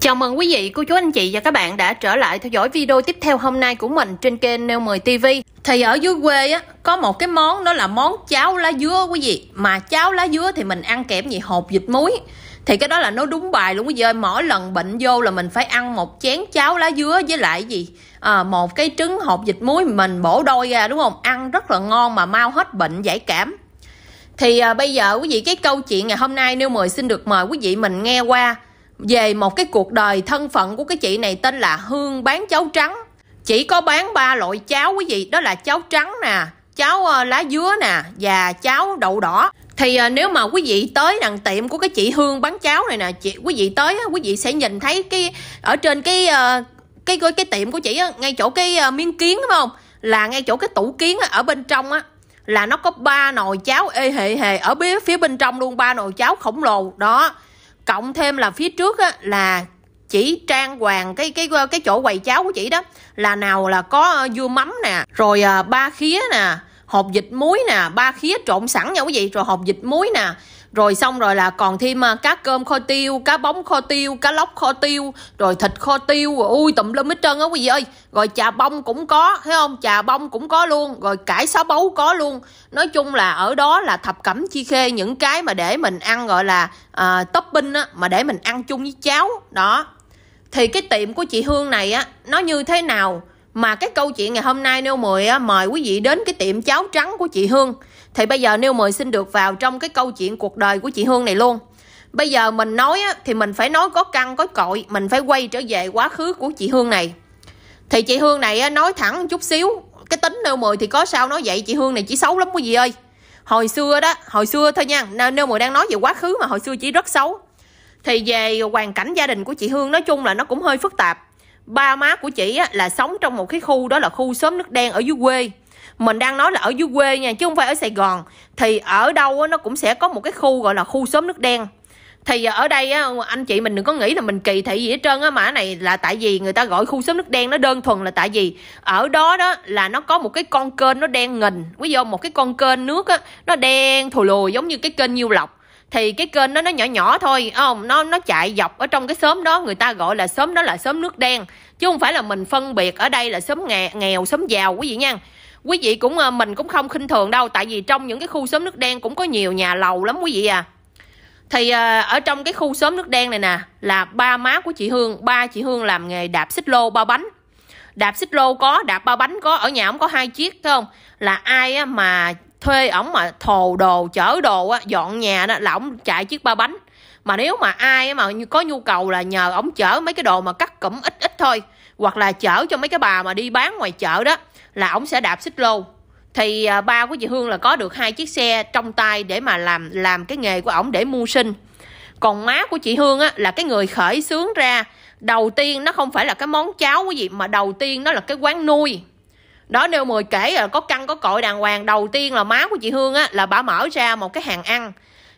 Chào mừng quý vị, cô chú anh chị và các bạn đã trở lại theo dõi video tiếp theo hôm nay của mình trên kênh Neo 10 TV. Thì ở dưới quê á có một cái món đó là món cháo lá dứa quý vị. Mà cháo lá dứa thì mình ăn kèm gì hột vịt muối. Thì cái đó là nó đúng bài luôn quý vị ơi, mỗi lần bệnh vô là mình phải ăn một chén cháo lá dứa với lại gì? À, một cái trứng hột vịt muối mình bổ đôi ra đúng không? Ăn rất là ngon mà mau hết bệnh giải cảm. Thì à, bây giờ quý vị cái câu chuyện ngày hôm nay Neo 10 xin được mời quý vị mình nghe qua về một cái cuộc đời thân phận của cái chị này tên là Hương bán cháo trắng. Chỉ có bán ba loại cháo quý vị, đó là cháo trắng nè, cháo ờ, lá dứa nè và cháo đậu đỏ. Thì ờ, nếu mà quý vị tới đằng tiệm của cái chị Hương bán cháo này nè, chị quý vị tới quý vị sẽ nhìn thấy cái ở trên cái ờ, cái cái, cái tiệm của chị ngay chỗ cái miếng kiến đúng không? Là ngay chỗ cái tủ kiến ở bên trong á là nó có ba nồi cháo ê hề hề ở phía bên trong luôn ba nồi cháo khổng lồ đó cộng thêm là phía trước á, là chỉ trang hoàng cái cái cái chỗ quầy cháo của chị đó là nào là có ờ, dưa mắm nè rồi ờ, ba khía nè hộp dịch muối nè ba khía trộn sẵn nha quý vị rồi hộp dịch muối nè rồi xong rồi là còn thêm à, cá cơm kho tiêu cá bóng kho tiêu cá lóc kho tiêu rồi thịt kho tiêu ui tùm lum hết trơn á quý vị ơi rồi trà bông cũng có thấy không trà bông cũng có luôn rồi cải xá bấu có luôn nói chung là ở đó là thập cẩm chi khê những cái mà để mình ăn gọi là à, topping á mà để mình ăn chung với cháo đó thì cái tiệm của chị hương này á nó như thế nào mà cái câu chuyện ngày hôm nay nêu mười á mời quý vị đến cái tiệm cháo trắng của chị hương thì bây giờ Niêu mời xin được vào trong cái câu chuyện cuộc đời của chị Hương này luôn bây giờ mình nói á, thì mình phải nói có căn có cội mình phải quay trở về quá khứ của chị Hương này thì chị Hương này á, nói thẳng một chút xíu cái tính nêu Mười thì có sao nói vậy chị Hương này chỉ xấu lắm quý vị ơi hồi xưa đó hồi xưa thôi nha Nêu Mười đang nói về quá khứ mà hồi xưa chỉ rất xấu thì về hoàn cảnh gia đình của chị Hương nói chung là nó cũng hơi phức tạp ba má của chị á, là sống trong một cái khu đó là khu xóm nước đen ở dưới quê mình đang nói là ở dưới quê nha chứ không phải ở sài gòn thì ở đâu nó cũng sẽ có một cái khu gọi là khu xóm nước đen thì à, ở đây á, anh chị mình đừng có nghĩ là mình kỳ thị gì hết trơn á mà này là tại vì người ta gọi khu xóm nước đen nó đơn thuần là tại vì ở đó đó là nó có một cái con kênh nó đen nghìn ví dụ một cái con kênh nước á nó đen thù lùi giống như cái kênh nhiêu lộc thì cái kênh đó nó nhỏ nhỏ thôi không nó nó chạy dọc ở trong cái xóm đó người ta gọi là xóm đó là xóm nước đen chứ không phải là mình phân biệt ở đây là xóm nghèo xóm giàu quý vị nha quý vị cũng ờ, mình cũng không khinh thường đâu tại vì trong những cái khu xóm nước đen cũng có nhiều nhà lầu lắm quý vị à thì ờ, ở trong cái khu xóm nước đen này nè là ba má của chị Hương ba chị Hương làm nghề đạp xích lô bao bánh đạp xích lô có đạp bao bánh có ở nhà ổng có hai chiếc phải không là ai mà thuê ổng mà thồ đồ chở đồ á dọn nhà đó là ổng chạy chiếc bao bánh mà nếu mà ai mà có nhu cầu là nhờ ổng chở mấy cái đồ mà cắt cụm ít ít thôi hoặc là chở cho mấy cái bà mà đi bán ngoài chợ đó là ổng sẽ đạp xích lô thì à, ba của chị Hương là có được hai chiếc xe trong tay để mà làm làm cái nghề của ổng để mưu sinh còn má của chị Hương á, là cái người khởi xướng ra đầu tiên nó không phải là cái món cháo của gì mà đầu tiên nó là cái quán nuôi đó nêu mười kể là có căn có cội đàng hoàng đầu tiên là má của chị Hương á, là bà mở ra một cái hàng ăn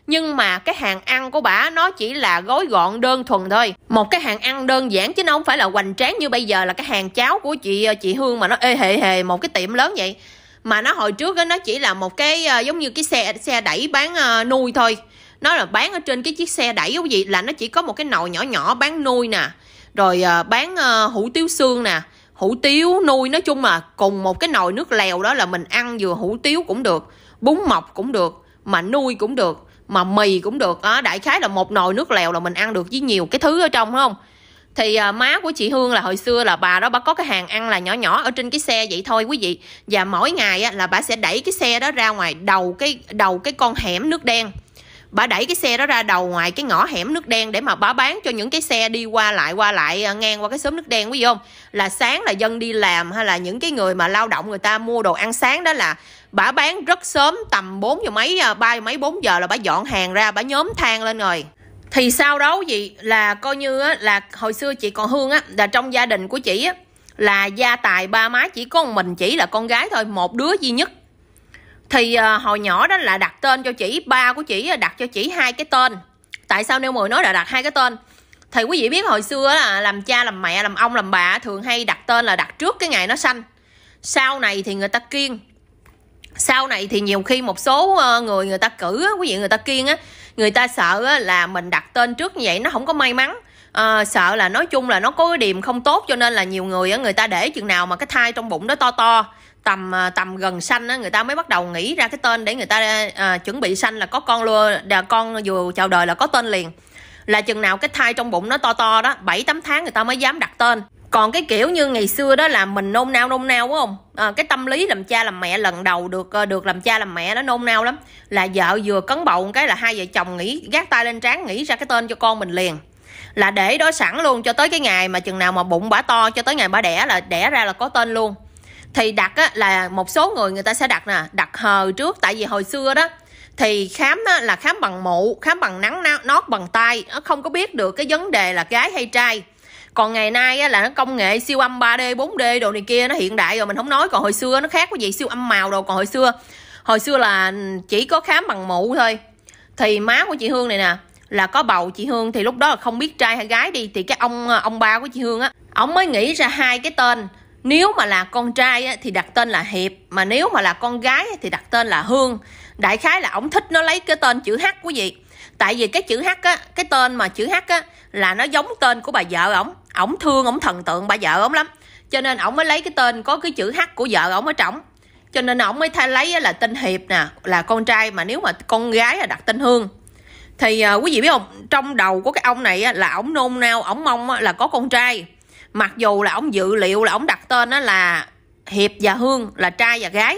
nhưng mà cái hàng ăn của bà nó chỉ là gói gọn đơn thuần thôi một cái hàng ăn đơn giản chứ nó không phải là hoành tráng như bây giờ là cái hàng cháo của chị ờ, chị hương mà nó ê hề hề một cái tiệm lớn vậy mà nó hồi trước đó, nó chỉ là một cái ờ, giống như cái xe xe đẩy bán ờ, nuôi thôi nó là bán ở trên cái chiếc xe đẩy cái gì là nó chỉ có một cái nồi nhỏ nhỏ bán nuôi nè rồi bán hủ tiếu xương nè hủ tiếu nuôi nói chung mà cùng một cái nồi nước lèo đó là mình ăn vừa hủ tiếu cũng được bún mọc cũng được mà nuôi cũng được mà mì cũng được đó đại khái là một nồi nước lèo là mình ăn được với nhiều cái thứ ở trong không thì à, má của chị Hương là hồi xưa là bà đó bà có cái hàng ăn là nhỏ nhỏ ở trên cái xe vậy thôi quý vị và mỗi ngày á, là bà sẽ đẩy cái xe đó ra ngoài đầu cái đầu cái con hẻm nước đen bà đẩy cái xe đó ra đầu ngoài cái ngõ hẻm nước đen để mà bà bán cho những cái xe đi qua lại qua lại à, ngang qua cái xóm nước đen quý vị không là sáng là dân đi làm hay là những cái người mà lao động người ta mua đồ ăn sáng đó là bả bán rất sớm tầm 4 giờ mấy à, ba giờ mấy 4 giờ là bả dọn hàng ra bả nhóm than lên rồi thì sau đó gì là coi như á, là hồi xưa chị còn hương á là trong gia đình của chị á là gia tài ba má chỉ có một mình chỉ là con gái thôi một đứa duy nhất thì à, hồi nhỏ đó là đặt tên cho chị ba của chị đặt cho chị hai cái tên tại sao nêu mười nói là đặt hai cái tên thì quý vị biết hồi xưa là làm cha làm mẹ làm ông làm bà thường hay đặt tên là đặt trước cái ngày nó sanh sau này thì người ta kiêng sau này thì nhiều khi một số ờ, người người ta cử á, quý vị người ta kiên á người ta sợ á, là mình đặt tên trước như vậy nó không có may mắn à, sợ là nói chung là nó có cái điểm không tốt cho nên là nhiều người á, người ta để chừng nào mà cái thai trong bụng nó to to tầm ờ, tầm gần xanh á, người ta mới bắt đầu nghĩ ra cái tên để người ta à, chuẩn bị xanh là có con luôn là con vừa chào đời là có tên liền là chừng nào cái thai trong bụng nó to to đó 7 8 tháng người ta mới dám đặt tên còn cái kiểu như ngày xưa đó là mình nôn nao nôn nao đúng không à, cái tâm lý làm cha làm mẹ lần đầu được ờ, được làm cha làm mẹ nó nôn nao lắm là vợ vừa cấn bầu cái là hai vợ chồng nghĩ gác tay lên trán nghĩ ra cái tên cho con mình liền là để đó sẵn luôn cho tới cái ngày mà chừng nào mà bụng bả to cho tới ngày bả đẻ là đẻ ra là có tên luôn thì đặt á, là một số người người ta sẽ đặt nè đặt hờ trước tại vì hồi xưa đó thì khám á, là khám bằng mụ khám bằng nắng nót bằng tay nó không có biết được cái vấn đề là gái hay trai còn ngày nay á, là nó công nghệ siêu âm 3D 4D đồ này kia nó hiện đại rồi mình không nói còn hồi xưa nó khác cái gì siêu âm màu đồ còn hồi xưa hồi xưa là chỉ có khám bằng mụ thôi thì má của chị Hương này nè là có bầu chị Hương thì lúc đó là không biết trai hay gái đi thì cái ông ông ba của chị Hương á ông mới nghĩ ra hai cái tên nếu mà là con trai á, thì đặt tên là Hiệp mà nếu mà là con gái á, thì đặt tên là Hương đại khái là ông thích nó lấy cái tên chữ H của gì tại vì cái chữ H á cái tên mà chữ H á là nó giống tên của bà vợ ổng ổng thương ổng thần tượng bà vợ ổng lắm cho nên ổng mới lấy cái tên có cái chữ h của vợ ổng ở trỏng cho nên ổng mới thay lấy là tên hiệp nè là con trai mà nếu mà con gái là đặt tên hương thì uh, quý vị biết không trong đầu của cái ông này á, là ổng nôn nao ổng mong á, là có con trai mặc dù là ổng dự liệu là ổng đặt tên á, là hiệp và hương là trai và gái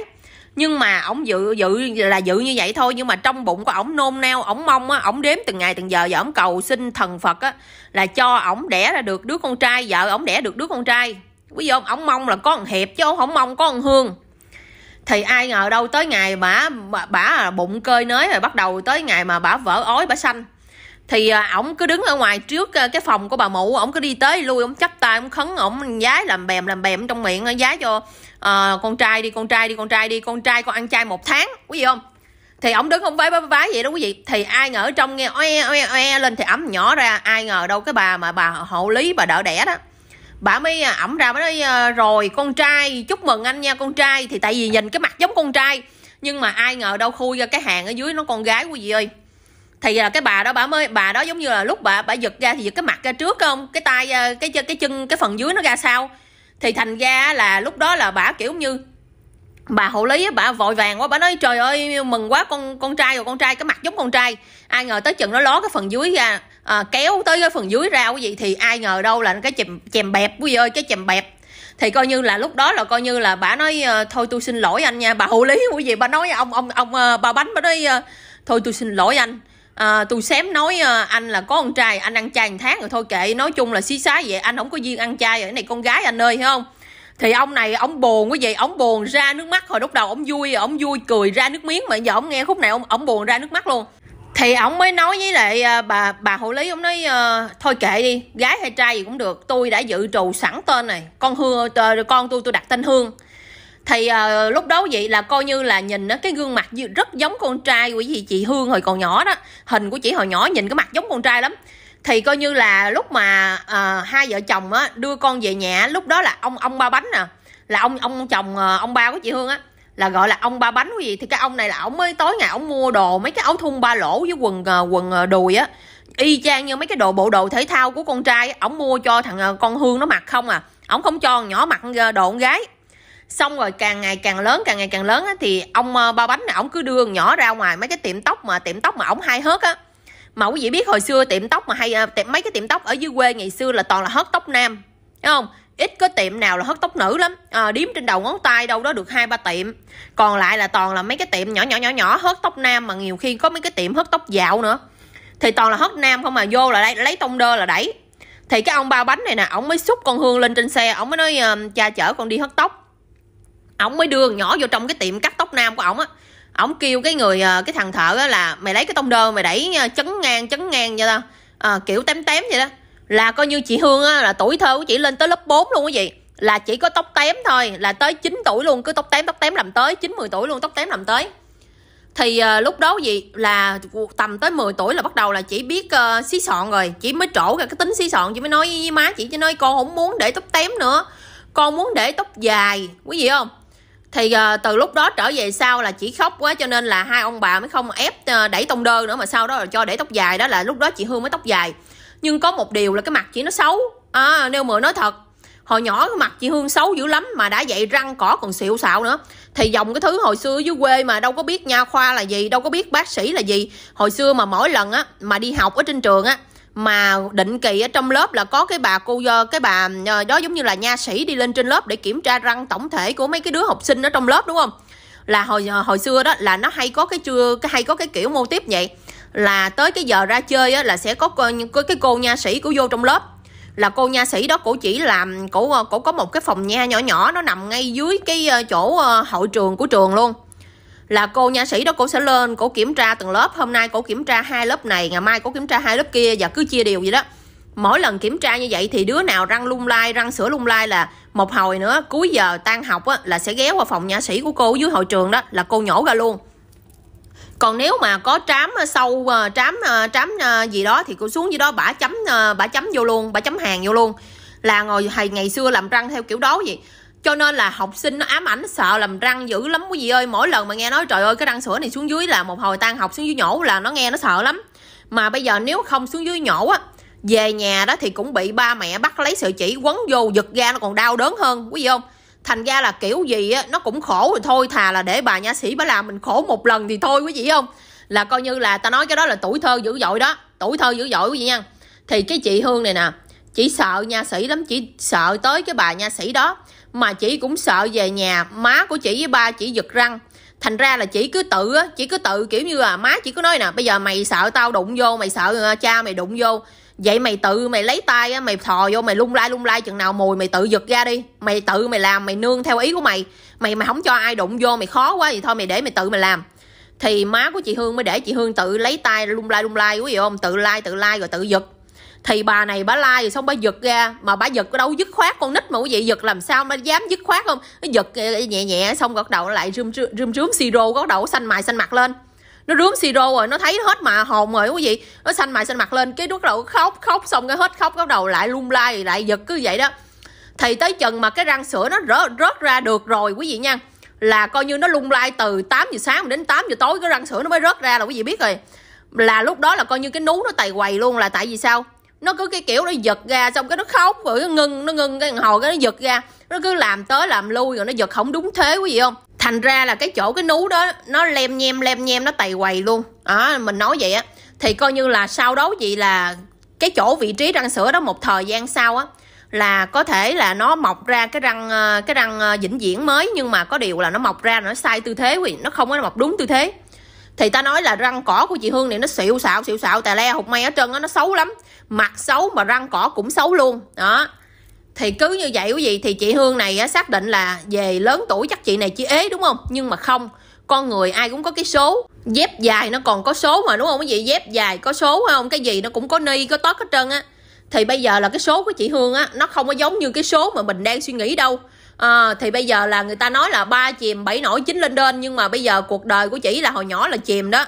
nhưng mà ổng dự dự là dự như vậy thôi nhưng mà trong bụng của ổng nôn nao ổng mong á ổng đếm từng ngày từng giờ và ổng cầu xin thần phật á là cho ổng đẻ ra được đứa con trai vợ ổng đẻ được đứa con trai quý vị ổng mong là có con hiệp chứ ổng không mong có con hương thì ai ngờ đâu tới ngày bả bả bụng cơi nới rồi bắt đầu tới ngày mà bả vỡ ói bả sanh thì à, ổng cứ đứng ở ngoài trước à, cái phòng của bà mụ ổng cứ đi tới lui ổng chắp tay ổng khấn ổng giái làm bèm làm bèm trong miệng giái cho à, con trai đi con trai đi con trai đi con trai con ăn chay một tháng quý vị không thì ổng đứng không vái vái vái vậy đó quý vị thì ai ngờ ở trong nghe oe oe oe lên thì ấm nhỏ ra ai ngờ đâu cái bà mà bà hộ lý bà đỡ đẻ đó bà mới ẩm à, ra mới nói ờ, rồi con trai chúc mừng anh nha con trai thì tại vì nhìn cái mặt giống con trai nhưng mà ai ngờ đâu khui ra cái hàng ở dưới nó con gái quý vị ơi thì là cái bà đó bà mới bà đó giống như là lúc bà bà giật ra thì giật cái mặt ra trước không cái tay à, cái cái chân cái phần dưới nó ra sao thì thành ra là lúc đó là bà kiểu như bà hộ lý bà vội vàng quá bà nói trời ơi mừng quá con con trai rồi con trai cái mặt giống con trai ai ngờ tới chừng nó ló cái phần dưới ra à, kéo tới cái phần dưới ra cái gì thì ai ngờ đâu là cái chèm chèm bẹp quý vị ơi cái chèm bẹp thì coi như là lúc đó là coi như là bà nói ờ, thôi tôi xin lỗi anh nha bà hộ lý quý vị bà nói ông ông ông ờ, bà bánh bà nói ờ, thôi tôi xin lỗi anh à, tôi xém nói ờ, anh là có con trai anh ăn chay một tháng rồi thôi kệ nói chung là xí xá vậy anh không có duyên ăn chay rồi cái này con gái anh ơi hiểu không thì ông này ông buồn quá vậy ông buồn ra nước mắt hồi lúc đầu ông vui ông vui cười ra nước miếng mà giờ ông nghe khúc này ông ông buồn ra nước mắt luôn thì ông mới nói với lại ờ, bà bà hộ lý ông nói ờ, thôi kệ đi gái hay trai gì cũng được tôi đã dự trù sẵn tên này con hương con tôi tôi đặt tên hương thì uh, lúc đó vậy là coi như là nhìn á cái gương mặt rất giống con trai của gì chị hương hồi còn nhỏ đó hình của chị hồi nhỏ nhìn cái mặt giống con trai lắm thì coi như là lúc mà uh, hai vợ chồng á đưa con về nhà lúc đó là ông ông ba bánh nè là ông ông chồng uh, ông ba của chị hương á là gọi là ông ba bánh cái gì thì cái ông này là ông mới tối ngày ông mua đồ mấy cái áo thun ba lỗ với quần uh, quần uh, đùi á y chang như mấy cái đồ bộ đồ thể thao của con trai ổng mua cho thằng con hương nó mặc không à ổng không cho nhỏ mặc đồ con gái xong rồi càng ngày càng lớn càng ngày càng lớn á, thì ông ờ, bao bánh này ông cứ đưa nhỏ ra ngoài mấy cái tiệm tóc mà tiệm tóc mà ổng hay hớt á mà quý vị biết hồi xưa tiệm tóc mà hay ờ, tiệm mấy cái tiệm tóc ở dưới quê ngày xưa là toàn là hớt tóc nam thấy không ít có tiệm nào là hớt tóc nữ lắm à, điếm trên đầu ngón tay đâu đó được hai ba tiệm còn lại là toàn là mấy cái tiệm nhỏ nhỏ nhỏ nhỏ hớt tóc nam mà nhiều khi có mấy cái tiệm hớt tóc dạo nữa thì toàn là hớt nam không mà vô là đây lấy tông đơ là đẩy thì cái ông bao bánh này nè ổng mới xúc con hương lên trên xe ổng mới nói cha chở con đi hớt tóc ổng mới đưa nhỏ vô trong cái tiệm cắt tóc nam của ổng á ổng kêu cái người ờ, cái thằng thợ á là mày lấy cái tông đơn mày đẩy ờ, chấn ngang chấn ngang vậy đó à, ờ, kiểu tém tém vậy đó là coi như chị hương á là tuổi thơ của chị lên tới lớp 4 luôn quý gì, là chỉ có tóc tém thôi là tới 9 tuổi luôn cứ tóc tém tóc tém làm tới 9 10 tuổi luôn tóc tém làm tới thì uh, lúc đó gì là tầm tới 10 tuổi là bắt đầu là chỉ biết uh, xí sọn rồi chỉ mới trổ ra cái tính xí sọn chỉ mới nói với má chị chứ nói con không muốn để tóc tém nữa con muốn để tóc dài quý vị không thì uh, từ lúc đó trở về sau là chỉ khóc quá cho nên là hai ông bà mới không ép uh, đẩy tông đơn nữa mà sau đó là cho để tóc dài đó là lúc đó chị hương mới tóc dài nhưng có một điều là cái mặt chị nó xấu à, nêu mười nói thật hồi nhỏ cái mặt chị hương xấu dữ lắm mà đã vậy răng cỏ còn xịu xạo nữa thì dòng cái thứ hồi xưa dưới quê mà đâu có biết nha khoa là gì đâu có biết bác sĩ là gì hồi xưa mà mỗi lần á mà đi học ở trên trường á mà định kỳ ở trong lớp là có cái bà cô ờ, cái bà ờ, đó giống như là nha sĩ đi lên trên lớp để kiểm tra răng tổng thể của mấy cái đứa học sinh ở trong lớp đúng không là hồi ờ, hồi xưa đó là nó hay có cái chưa cái hay có cái kiểu mô tiếp vậy là tới cái giờ ra chơi á, là sẽ có có cái cô nha sĩ của vô trong lớp là cô nha sĩ đó cổ chỉ làm cổ cổ có một cái phòng nha nhỏ nhỏ nó nằm ngay dưới cái chỗ hậu trường của trường luôn là cô nha sĩ đó cô sẽ lên cô kiểm tra từng lớp hôm nay cô kiểm tra hai lớp này ngày mai cô kiểm tra hai lớp kia và cứ chia đều vậy đó mỗi lần kiểm tra như vậy thì đứa nào răng lung lai răng sữa lung lai là một hồi nữa cuối giờ tan học á, là sẽ ghé qua phòng nha sĩ của cô dưới hội trường đó là cô nhổ ra luôn còn nếu mà có trám ờ, sâu ờ, trám ờ, trám gì đó thì cô xuống dưới đó bả chấm bả chấm vô luôn bả chấm hàng vô luôn là ngồi thầy ngày xưa làm răng theo kiểu đó vậy cho nên là học sinh nó ám ảnh nó sợ làm răng dữ lắm quý vị ơi mỗi lần mà nghe nói trời ơi cái răng sữa này xuống dưới là một hồi tan học xuống dưới nhổ là nó nghe nó sợ lắm mà bây giờ nếu không xuống dưới nhổ á về nhà đó thì cũng bị ba mẹ bắt lấy sợi chỉ quấn vô giật ra nó còn đau đớn hơn quý vị không thành ra là kiểu gì á nó cũng khổ rồi thôi thà là để bà nha sĩ bà làm mình khổ một lần thì thôi quý vị không là coi như là ta nói cái đó là tuổi thơ dữ dội đó tuổi thơ dữ dội quý vị nha thì cái chị hương này nè chỉ sợ nha sĩ lắm chỉ sợ tới cái bà nha sĩ đó mà chị cũng sợ về nhà má của chị với ba chị giật răng thành ra là chị cứ tự á chỉ cứ tự kiểu như là má chỉ cứ nói nè bây giờ mày sợ tao đụng vô mày sợ ờ, cha mày đụng vô vậy mày tự mày lấy tay á mày thò vô mày lung lay lung lay chừng nào mùi mày tự giật ra đi mày tự mày làm mày nương theo ý của mày mày mày không cho ai đụng vô mày khó quá thì thôi mày để mày tự mày làm thì má của chị hương mới để chị hương tự lấy tay lung lay lung lay quý vị không tự lai tự lai rồi tự giật thì bà này bà rồi xong bà giật ra mà bà giật ở đâu dứt khoát con nít mà quý vị giật làm sao mà dám dứt khoát không nó giật nhẹ nhẹ xong gật đầu lại rướm rướm rướm siro bắt đầu xanh mày xanh mặt lên nó rướm siro rồi nó thấy hết mà hồn rồi quý vị nó xanh mày xanh mặt lên cái đứa đầu khóc khóc xong cái hết khóc bắt đầu lại lung lay lại giật cứ vậy đó thì tới chừng mà cái răng sữa nó rớt, rớt ra được rồi quý vị nha là coi như nó lung lay từ 8 giờ sáng đến 8 giờ tối cái răng sữa nó mới rớt ra là quý vị biết rồi là lúc đó là coi như cái nú nó tày quầy luôn là tại vì sao nó cứ cái kiểu nó giật ra xong cái nó khóc rồi nó ngưng nó ngưng cái hồi cái nó giật ra nó cứ làm tới làm lui rồi nó giật không đúng thế quý vị không thành ra là cái chỗ cái nú đó nó lem nhem lem nhem nó tày quầy luôn à, mình nói vậy á thì coi như là sau đó vậy là cái chỗ vị trí răng sữa đó một thời gian sau á là có thể là nó mọc ra cái răng ờ, cái răng ờ, vĩnh viễn mới nhưng mà có điều là nó mọc ra nó sai tư thế quý vị nó không có mọc đúng tư thế thì ta nói là răng cỏ của chị hương này nó xịu xạo xịu xạo tà le hụt me ở trơn á nó xấu lắm mặt xấu mà răng cỏ cũng xấu luôn đó thì cứ như vậy quý vị thì chị hương này á, xác định là về lớn tuổi chắc chị này chỉ ế đúng không nhưng mà không con người ai cũng có cái số dép dài nó còn có số mà đúng không cái gì dép dài có số không cái gì nó cũng có ni có tót hết trơn á thì bây giờ là cái số của chị hương á nó không có giống như cái số mà mình đang suy nghĩ đâu à, thì bây giờ là người ta nói là ba chìm bảy nổi chín lên đên nhưng mà bây giờ cuộc đời của chị là hồi nhỏ là chìm đó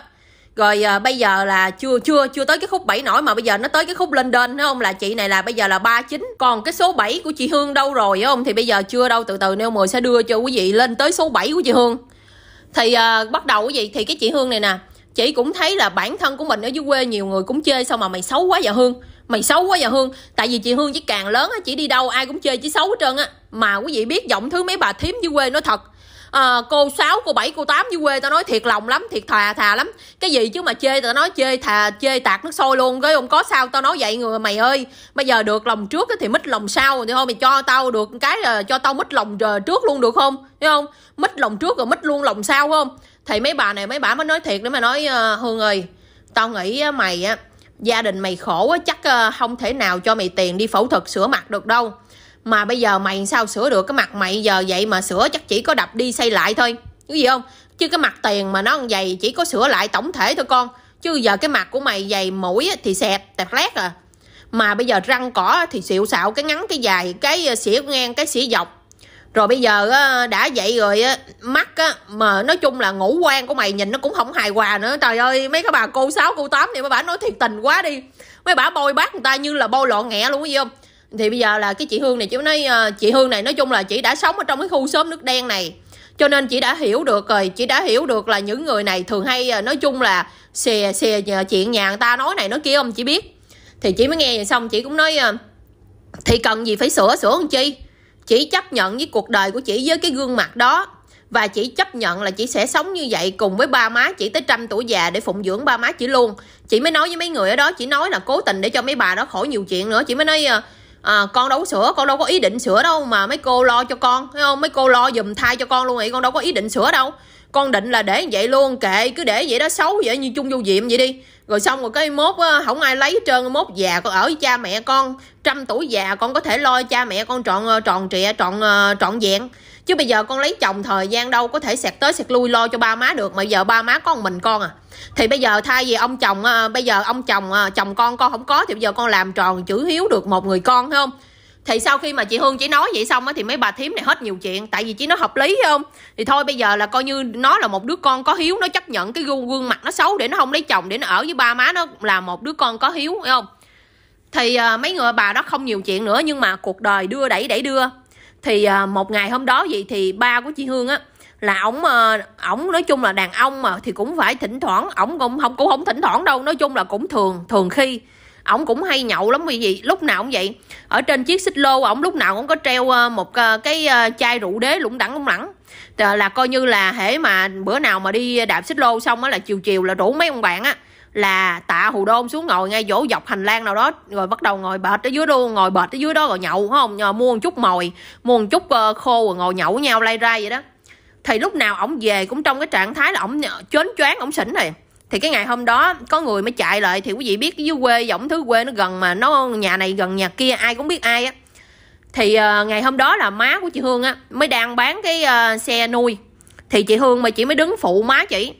rồi à, bây giờ là chưa chưa chưa tới cái khúc bảy nổi mà bây giờ nó tới cái khúc lên đên đúng không là chị này là bây giờ là ba chín còn cái số 7 của chị hương đâu rồi không thì bây giờ chưa đâu từ từ neo mười sẽ đưa cho quý vị lên tới số 7 của chị hương thì à, bắt đầu cái gì thì cái chị hương này nè chị cũng thấy là bản thân của mình ở dưới quê nhiều người cũng chê sao mà mày xấu quá vậy hương mày xấu quá giờ hương tại vì chị hương chỉ càng lớn á chỉ đi đâu ai cũng chê chỉ xấu hết trơn á mà quý vị biết giọng thứ mấy bà thím dưới quê nói thật à, cô sáu cô bảy cô tám dưới quê tao nói thiệt lòng lắm thiệt thà thà lắm cái gì chứ mà chê tao nói chê thà chê tạt nước sôi luôn cái không có sao tao nói vậy người mày ơi bây giờ được lòng trước thì mít lòng sau thì thôi mày cho tao được cái là cho tao mít lòng trước luôn được không thấy không mít lòng trước rồi mít luôn lòng sau không thì mấy bà này mấy bà mới nói thiệt nữa mà nói ờ, hương ơi tao nghĩ mày á gia đình mày khổ quá chắc ờ, không thể nào cho mày tiền đi phẫu thuật sửa mặt được đâu mà bây giờ mày sao sửa được cái mặt mày giờ vậy mà sửa chắc chỉ có đập đi xây lại thôi cái gì không chứ cái mặt tiền mà nó dày chỉ có sửa lại tổng thể thôi con chứ giờ cái mặt của mày dày mũi thì xẹp tẹt lét à mà bây giờ răng cỏ thì xịu xạo cái ngắn cái dài cái ờ, xỉa ngang cái xỉa dọc rồi bây giờ đã vậy rồi mắt á mà nói chung là ngũ quan của mày nhìn nó cũng không hài hòa nữa trời ơi mấy cái bà cô sáu cô tám thì mấy bà nói thiệt tình quá đi mấy bà bôi bát người ta như là bôi lọ nghẹ luôn có gì không thì bây giờ là cái chị hương này chị nói ờ, chị hương này nói chung là chị đã sống ở trong cái khu xóm nước đen này cho nên chị đã hiểu được rồi chị đã hiểu được là những người này thường hay ờ, nói chung là xè xè chuyện nhà người ta nói này nói kia không chị biết thì chị mới nghe xong chị cũng nói ờ, thì cần gì phải sửa sửa làm chi chỉ chấp nhận với cuộc đời của chị với cái gương mặt đó và chỉ chấp nhận là chị sẽ sống như vậy cùng với ba má chị tới trăm tuổi già để phụng dưỡng ba má chị luôn chị mới nói với mấy người ở đó chị nói là cố tình để cho mấy bà đó khỏi nhiều chuyện nữa chị mới nói ờ, à, con đâu có sửa con đâu có ý định sửa đâu mà mấy cô lo cho con thấy không mấy cô lo giùm thai cho con luôn vậy con đâu có ý định sửa đâu con định là để vậy luôn kệ cứ để vậy đó xấu vậy như chung vô diệm vậy đi rồi xong rồi cái mốt không ai lấy hết trơn mốt già con ở với cha mẹ con trăm tuổi già con có thể lo cha mẹ con trọn ờ, trọn trịa trọn ờ, trọn vẹn chứ bây giờ con lấy chồng thời gian đâu có thể sẹt tới sẹt lui lo cho ba má được mà giờ ba má có một mình con à thì bây giờ thay vì ông chồng ờ, bây giờ ông chồng chồng con con không có thì bây giờ con làm tròn chữ hiếu được một người con thấy không thì sau khi mà chị hương chỉ nói vậy xong á thì mấy bà thím này hết nhiều chuyện tại vì chỉ nó hợp lý không thì thôi bây giờ là coi như nó là một đứa con có hiếu nó chấp nhận cái gương, gương mặt nó xấu để nó không lấy chồng để nó ở với ba má nó là một đứa con có hiếu phải không thì à, mấy người bà đó không nhiều chuyện nữa nhưng mà cuộc đời đưa đẩy đẩy đưa thì à, một ngày hôm đó vậy thì ba của chị hương á là ổng à, ổng nói chung là đàn ông mà thì cũng phải thỉnh thoảng ổng cũng không cũng không thỉnh thoảng đâu nói chung là cũng thường thường khi ổng cũng hay nhậu lắm vì gì, lúc nào cũng vậy ở trên chiếc xích lô ổng lúc nào cũng có treo ờ, một ờ, cái ờ, chai rượu đế lủng đẳng lủng lẳng là coi như là hễ mà bữa nào mà đi đạp xích lô xong á là chiều chiều là rủ mấy ông bạn á là tạ hù đôn xuống ngồi ngay chỗ dọc hành lang nào đó rồi bắt đầu ngồi bệt ở dưới luôn ngồi bệt ở dưới đó rồi nhậu không nhờ mua một chút mồi mua một chút khô rồi ngồi nhậu nhau lay ra vậy đó thì lúc nào ổng về cũng trong cái trạng thái là ổng chến choáng ổng xỉn rồi thì cái ngày hôm đó có người mới chạy lại thì quý vị biết dưới quê giọng thứ quê nó gần mà nó nhà này gần nhà kia ai cũng biết ai á thì uh, ngày hôm đó là má của chị hương á mới đang bán cái uh, xe nuôi thì chị hương mà chị mới đứng phụ má chị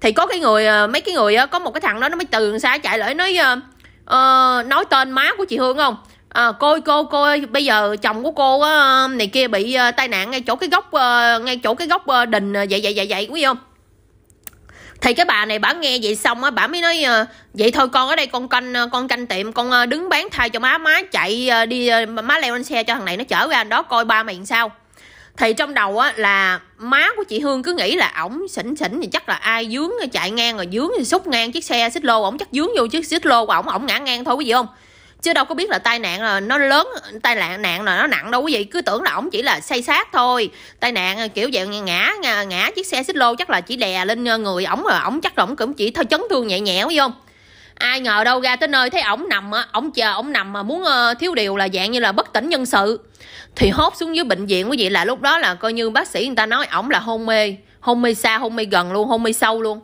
thì có cái người uh, mấy cái người uh, có một cái thằng đó nó mới từ xa chạy lại nói uh, uh, nói tên má của chị hương không à, cô ơi, cô cô ơi, bây giờ chồng của cô á, này kia bị uh, tai nạn ngay chỗ cái gốc uh, ngay chỗ cái gốc uh, đình vậy vậy vậy vậy quý không thì cái bà này bà nghe vậy xong á bà mới nói ờ, vậy thôi con ở đây con canh ờ, con canh tiệm con ờ, đứng bán thay cho má má chạy đi má leo lên xe cho thằng này nó chở ra đó coi ba mày làm sao thì trong đầu á là má của chị hương cứ nghĩ là ổng xỉn xỉn thì chắc là ai dướng chạy ngang rồi dướng thì xúc ngang chiếc xe xích lô ổng chắc dướng vô chiếc xích lô của ổng ổng ngã ngang thôi cái gì không chứ đâu có biết là tai nạn là nó lớn tai nạn nạn là nó nặng đâu quý vị cứ tưởng là ổng chỉ là say sát thôi tai nạn à, kiểu dạng ngã ngã chiếc xe xích lô chắc là chỉ đè lên à, người ổng rồi ổng chắc là ổng cũng chỉ thôi chấn thương nhẹ nhẹ phải không ai ngờ đâu ra tới nơi thấy ổng nằm à, ổng chờ ổng nằm mà muốn ờ, thiếu điều là dạng như là bất tỉnh nhân sự thì hốt xuống dưới bệnh viện quý vị là lúc đó là coi như bác sĩ người ta nói ổng là hôn mê hôn mê xa hôn mê gần luôn hôn mê sâu luôn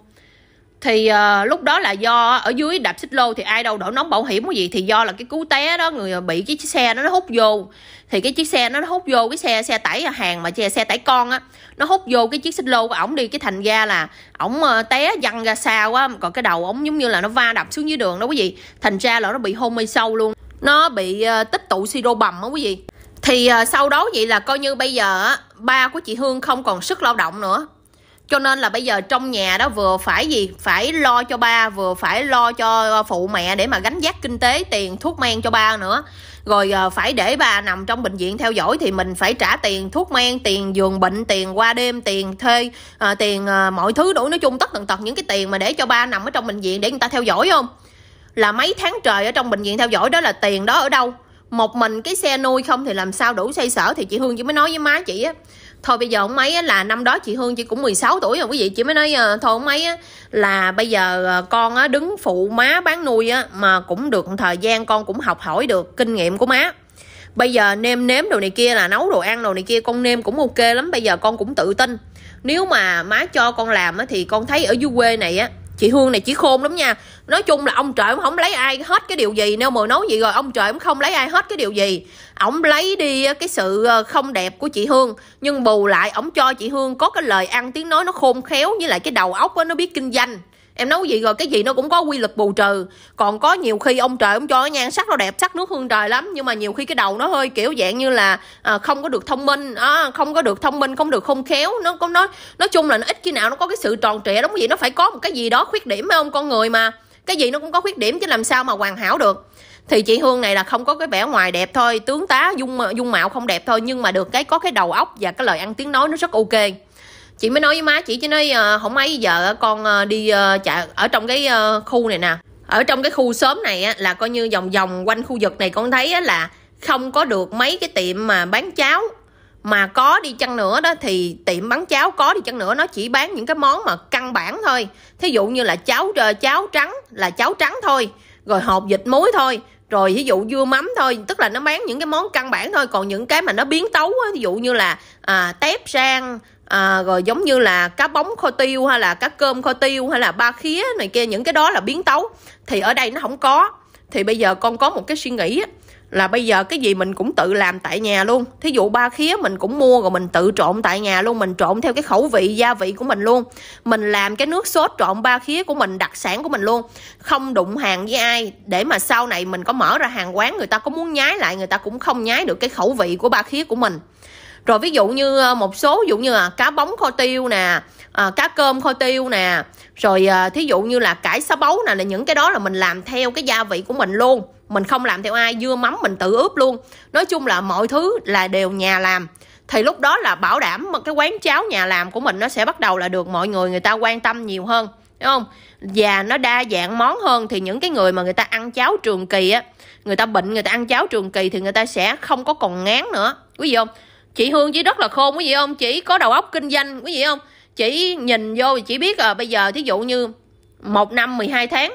thì uh, lúc đó là do ở dưới đạp xích lô thì ai đâu đổ nóng bảo hiểm cái gì thì do là cái cú té đó người ờ, bị cái chiếc xe đó nó hút vô thì cái chiếc xe nó hút vô cái xe xe tải à, hàng mà xe xe tải con á nó hút vô cái chiếc xích lô của ổng đi cái thành ra là ổng uh, té văng ra xa quá còn cái đầu ổng giống như là nó va đập xuống dưới đường đó quý vị thành ra là nó bị hôn mê sâu luôn nó bị uh, tích tụ siro bầm á quý vị thì uh, sau đó vậy là coi như bây giờ á ba của chị hương không còn sức lao động nữa cho nên là bây giờ trong nhà đó vừa phải gì phải lo cho ba vừa phải lo cho phụ mẹ để mà gánh vác kinh tế tiền thuốc men cho ba nữa rồi ờ, phải để bà nằm trong bệnh viện theo dõi thì mình phải trả tiền thuốc men tiền giường bệnh tiền qua đêm tiền thuê à, tiền à, mọi thứ đủ nói chung tất tần tật những cái tiền mà để cho ba nằm ở trong bệnh viện để người ta theo dõi không là mấy tháng trời ở trong bệnh viện theo dõi đó là tiền đó ở đâu một mình cái xe nuôi không thì làm sao đủ xây sở thì chị hương chỉ mới nói với má chị á thôi bây giờ ông ấy là năm đó chị hương chị cũng 16 tuổi rồi quý vị chị mới nói ờ, thôi ông ấy là bây giờ ờ, con đứng phụ má bán nuôi á mà cũng được thời gian con cũng học hỏi được kinh nghiệm của má bây giờ nêm nếm đồ này kia là nấu đồ ăn đồ này kia con nêm cũng ok lắm bây giờ con cũng tự tin nếu mà má cho con làm á thì con thấy ở dưới quê này á chị hương này chỉ khôn lắm nha nói chung là ông trời ông không lấy ai hết cái điều gì nếu mà nói vậy rồi ông trời ông không lấy ai hết cái điều gì ổng lấy đi cái sự ờ, không đẹp của chị hương nhưng bù lại ổng cho chị hương có cái lời ăn tiếng nói nó khôn khéo với lại cái đầu óc đó, nó biết kinh doanh em nấu gì rồi cái gì nó cũng có quy luật bù trừ còn có nhiều khi ông trời ông cho cái nhan sắc nó đẹp sắc nước hương trời lắm nhưng mà nhiều khi cái đầu nó hơi kiểu dạng như là à, không có được thông minh à, không có được thông minh không được không khéo nó có nói nói chung là nó ít khi nào nó có cái sự tròn trịa đúng gì nó phải có một cái gì đó khuyết điểm phải ông con người mà cái gì nó cũng có khuyết điểm chứ làm sao mà hoàn hảo được thì chị Hương này là không có cái vẻ ngoài đẹp thôi tướng tá dung dung mạo không đẹp thôi nhưng mà được cái có cái đầu óc và cái lời ăn tiếng nói nó rất ok chị mới nói với má chị chứ nói không ờ, mấy giờ con ờ, đi ờ, chạy ở trong cái khu này nè ở trong cái khu sớm này á, là coi như vòng vòng quanh khu vực này con thấy á, là không có được mấy cái tiệm mà bán cháo mà có đi chăng nữa đó thì tiệm bán cháo có đi chăng nữa nó chỉ bán những cái món mà căn bản thôi thí dụ như là cháo cháo trắng là cháo trắng thôi rồi hộp vịt muối thôi rồi ví dụ dưa mắm thôi tức là nó bán những cái món căn bản thôi còn những cái mà nó biến tấu á ví dụ như là à, tép sang à, rồi giống như là cá bóng kho tiêu hay là cá cơm kho tiêu hay là ba khía này kia những cái đó là biến tấu thì ở đây nó không có thì bây giờ con có một cái suy nghĩ là bây giờ cái gì mình cũng tự làm tại nhà luôn thí dụ ba khía mình cũng mua rồi mình tự trộn tại nhà luôn mình trộn theo cái khẩu vị gia vị của mình luôn mình làm cái nước sốt trộn ba khía của mình đặc sản của mình luôn không đụng hàng với ai để mà sau này mình có mở ra hàng quán người ta có muốn nhái lại người ta cũng không nhái được cái khẩu vị của ba khía của mình rồi ví dụ như ờ, một số ví dụ như là cá bóng kho tiêu nè à, cá cơm kho tiêu nè rồi à, thí dụ như là cải xá bấu nè là những cái đó là mình làm theo cái gia vị của mình luôn mình không làm theo ai dưa mắm mình tự ướp luôn nói chung là mọi thứ là đều nhà làm thì lúc đó là bảo đảm mà cái quán cháo nhà làm của mình nó sẽ bắt đầu là được mọi người người ta quan tâm nhiều hơn đúng không và nó đa dạng món hơn thì những cái người mà người ta ăn cháo trường kỳ á người ta bệnh người ta ăn cháo trường kỳ thì người ta sẽ không có còn ngán nữa quý vị không chị hương chỉ rất là khôn quý vị không chỉ có đầu óc kinh doanh quý vị không chỉ nhìn vô thì chỉ biết à bây giờ thí dụ như một năm 12 tháng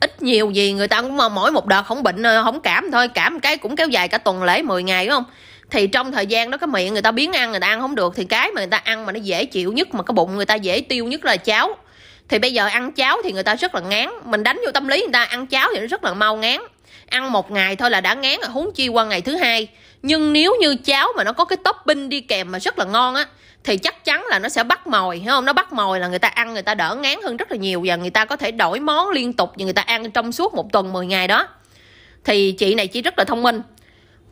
ít nhiều gì người ta cũng mỗi một đợt không bệnh không cảm thôi cảm cái cũng kéo dài cả tuần lễ 10 ngày đúng không thì trong thời gian đó cái miệng người ta biến ăn người ta ăn không được thì cái mà người ta ăn mà nó dễ chịu nhất mà cái bụng người ta dễ tiêu nhất là cháo thì bây giờ ăn cháo thì người ta rất là ngán mình đánh vô tâm lý người ta ăn cháo thì nó rất là mau ngán ăn một ngày thôi là đã ngán rồi huống chi qua ngày thứ hai nhưng nếu như cháo mà nó có cái topping đi kèm mà rất là ngon á thì chắc chắn là nó sẽ bắt mồi hiểu không nó bắt mồi là người ta ăn người ta đỡ ngán hơn rất là nhiều và người ta có thể đổi món liên tục và người ta ăn trong suốt một tuần 10 ngày đó thì chị này chị rất là thông minh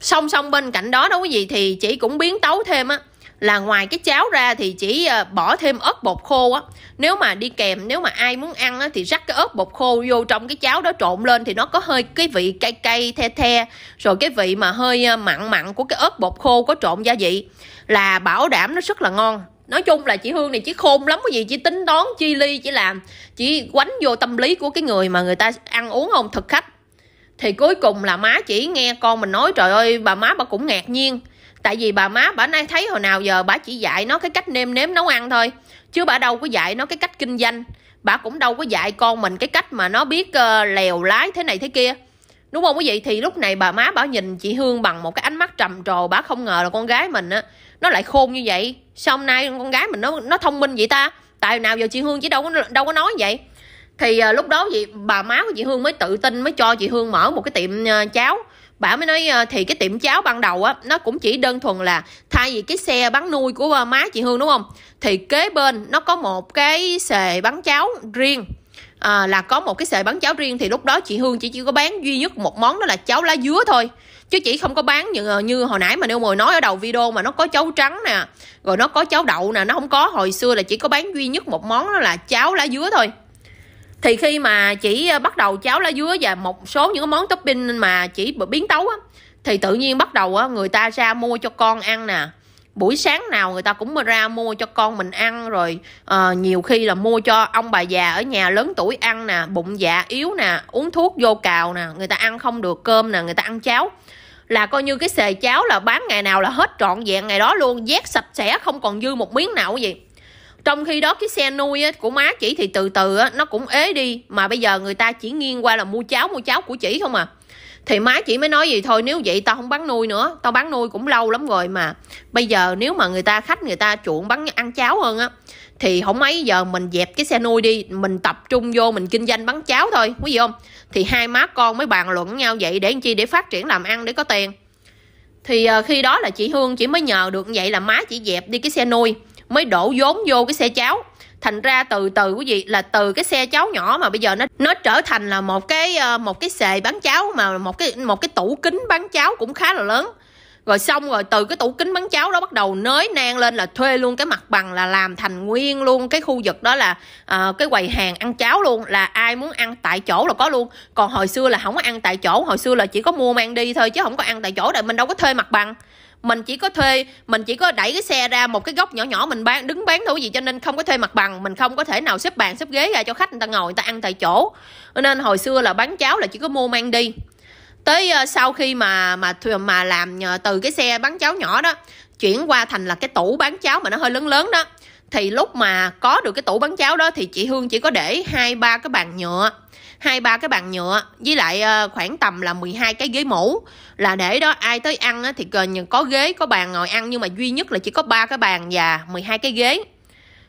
song song bên cạnh đó đó có gì thì chị cũng biến tấu thêm á là ngoài cái cháo ra thì chỉ ờ, bỏ thêm ớt bột khô á nếu mà đi kèm nếu mà ai muốn ăn á, thì rắc cái ớt bột khô vô trong cái cháo đó trộn lên thì nó có hơi cái vị cay cay the the rồi cái vị mà hơi ờ, mặn mặn của cái ớt bột khô có trộn gia vị là bảo đảm nó rất là ngon nói chung là chị hương này chỉ khôn lắm cái gì chỉ tính toán chi ly chỉ làm chỉ quánh vô tâm lý của cái người mà người ta ăn uống không thực khách thì cuối cùng là má chỉ nghe con mình nói trời ơi bà má bà cũng ngạc nhiên tại vì bà má bà nay thấy hồi nào giờ bà chỉ dạy nó cái cách nêm nếm nấu ăn thôi chứ bà đâu có dạy nó cái cách kinh doanh bà cũng đâu có dạy con mình cái cách mà nó biết uh, lèo lái thế này thế kia đúng không quý vị thì lúc này bà má bà nhìn chị hương bằng một cái ánh mắt trầm trồ bà không ngờ là con gái mình á nó lại khôn như vậy sao hôm nay con gái mình nó nó thông minh vậy ta tại nào giờ chị hương chỉ đâu có đâu có nói vậy thì uh, lúc đó vậy bà má của chị hương mới tự tin mới cho chị hương mở một cái tiệm uh, cháo bà mới nói ờ, thì cái tiệm cháo ban đầu á nó cũng chỉ đơn thuần là thay vì cái xe bán nuôi của ờ, má chị hương đúng không thì kế bên nó có một cái xề bán cháo riêng à, là có một cái sợi bán cháo riêng thì lúc đó chị Hương chỉ chỉ có bán duy nhất một món đó là cháo lá dứa thôi chứ chị không có bán như, như hồi nãy mà Nêu Mười nói ở đầu video mà nó có cháo trắng nè rồi nó có cháo đậu nè nó không có hồi xưa là chỉ có bán duy nhất một món đó là cháo lá dứa thôi thì khi mà chỉ ờ, bắt đầu cháo lá dứa và một số những cái món topping mà chỉ biến tấu á thì tự nhiên bắt đầu á người ta ra mua cho con ăn nè buổi sáng nào người ta cũng ra mua cho con mình ăn rồi à, nhiều khi là mua cho ông bà già ở nhà lớn tuổi ăn nè bụng dạ yếu nè uống thuốc vô cào nè người ta ăn không được cơm nè người ta ăn cháo là coi như cái xề cháo là bán ngày nào là hết trọn vẹn ngày đó luôn vét sạch sẽ không còn dư một miếng nào cái gì trong khi đó cái xe nuôi á, của má chỉ thì từ từ á, nó cũng ế đi mà bây giờ người ta chỉ nghiêng qua là mua cháo mua cháo của chị không à thì má chỉ mới nói gì thôi nếu vậy tao không bán nuôi nữa tao bán nuôi cũng lâu lắm rồi mà bây giờ nếu mà người ta khách người ta chuộng bán ăn cháo hơn á thì không mấy giờ mình dẹp cái xe nuôi đi mình tập trung vô mình kinh doanh bán cháo thôi quý vị không thì hai má con mới bàn luận nhau vậy để chi để phát triển làm ăn để có tiền thì ờ, khi đó là chị hương chỉ mới nhờ được vậy là má chỉ dẹp đi cái xe nuôi mới đổ vốn vô cái xe cháo thành ra từ từ quý vị là từ cái xe cháo nhỏ mà bây giờ nó nó trở thành là một cái ờ, một cái xề bán cháo mà một cái một cái tủ kính bán cháo cũng khá là lớn rồi xong rồi từ cái tủ kính bán cháo đó bắt đầu nới nang lên là thuê luôn cái mặt bằng là làm thành nguyên luôn cái khu vực đó là uh, cái quầy hàng ăn cháo luôn là ai muốn ăn tại chỗ là có luôn còn hồi xưa là không có ăn tại chỗ hồi xưa là chỉ có mua mang đi thôi chứ không có ăn tại chỗ để mình đâu có thuê mặt bằng mình chỉ có thuê mình chỉ có đẩy cái xe ra một cái góc nhỏ nhỏ mình bán đứng bán thôi gì cho nên không có thuê mặt bằng mình không có thể nào xếp bàn xếp ghế ra cho khách người ta ngồi người ta ăn tại chỗ nên hồi xưa là bán cháo là chỉ có mua mang đi tới ờ, sau khi mà mà mà làm từ cái xe bán cháo nhỏ đó chuyển qua thành là cái tủ bán cháo mà nó hơi lớn lớn đó thì lúc mà có được cái tủ bánh cháo đó thì chị Hương chỉ có để hai ba cái bàn nhựa hai ba cái bàn nhựa với lại ờ, khoảng tầm là 12 cái ghế mũ là để đó ai tới ăn thì cần có ghế có bàn ngồi ăn nhưng mà duy nhất là chỉ có ba cái bàn và 12 cái ghế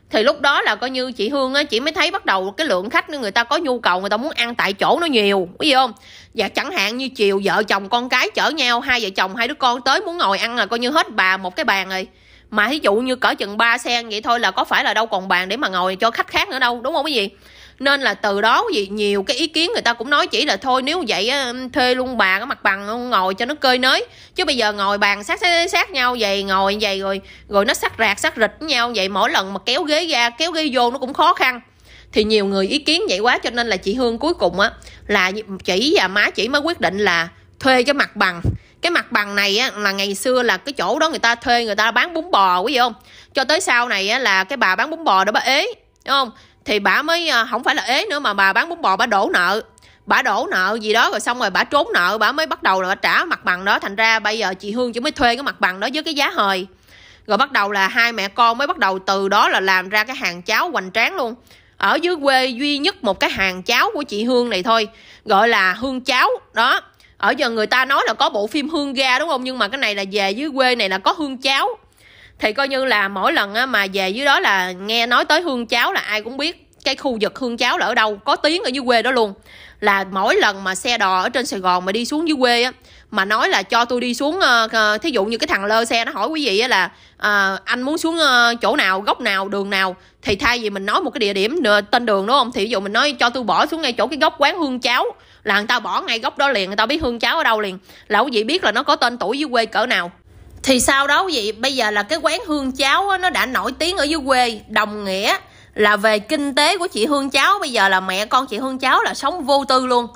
thì lúc đó là coi như chị Hương á chị mới thấy bắt đầu cái lượng khách người ta có nhu cầu người ta muốn ăn tại chỗ nó nhiều biết không và chẳng hạn như chiều vợ chồng con cái chở nhau hai vợ chồng hai đứa con tới muốn ngồi ăn là coi như hết bà một cái bàn rồi mà thí dụ như cỡ chừng 3 xe vậy thôi là có phải là đâu còn bàn để mà ngồi cho khách khác nữa đâu đúng không cái gì nên là từ đó gì nhiều cái ý kiến người ta cũng nói chỉ là thôi nếu vậy thuê luôn bà cái mặt bằng ngồi cho nó cơi nới chứ bây giờ ngồi bàn sát sát, sát nhau vậy ngồi vậy rồi rồi nó sát rạc sát rịch nhau vậy mỗi lần mà kéo ghế ra kéo ghế vô nó cũng khó khăn thì nhiều người ý kiến vậy quá cho nên là chị Hương cuối cùng á là chỉ và má chỉ mới quyết định là thuê cái mặt bằng cái mặt bằng này á, là ngày xưa là cái chỗ đó người ta thuê người ta bán bún bò quý vị không cho tới sau này á, là cái bà bán bún bò đó bà ế đúng không thì bà mới à, không phải là ế nữa mà bà bán bún bò bà đổ nợ bà đổ nợ gì đó rồi xong rồi bà trốn nợ bà mới bắt đầu là bà trả mặt bằng đó thành ra bây giờ chị hương chỉ mới thuê cái mặt bằng đó với cái giá hời rồi bắt đầu là hai mẹ con mới bắt đầu từ đó là làm ra cái hàng cháo hoành tráng luôn ở dưới quê duy nhất một cái hàng cháo của chị hương này thôi gọi là hương cháo đó ở giờ người ta nói là có bộ phim hương ga đúng không nhưng mà cái này là về dưới quê này là có hương cháo thì coi như là mỗi lần mà về dưới đó là nghe nói tới hương cháo là ai cũng biết cái khu vực hương cháo là ở đâu có tiếng ở dưới quê đó luôn là mỗi lần mà xe đò ở trên sài gòn mà đi xuống dưới quê á mà nói là cho tôi đi xuống ờ, ờ, thí dụ như cái thằng lơ xe nó hỏi quý vị á là uh, anh muốn xuống chỗ nào góc nào đường nào thì thay vì mình nói một cái địa điểm tên đường đúng không thì ví dụ mình nói cho tôi bỏ xuống ngay chỗ cái góc quán hương cháo là người ta bỏ ngay gốc đó liền người ta biết hương cháo ở đâu liền là quý vị biết là nó có tên tuổi dưới quê cỡ nào thì sau đó quý vị bây giờ là cái quán hương cháo á, nó đã nổi tiếng ở dưới quê đồng nghĩa là về kinh tế của chị hương cháo bây giờ là mẹ con chị hương cháo là sống vô tư luôn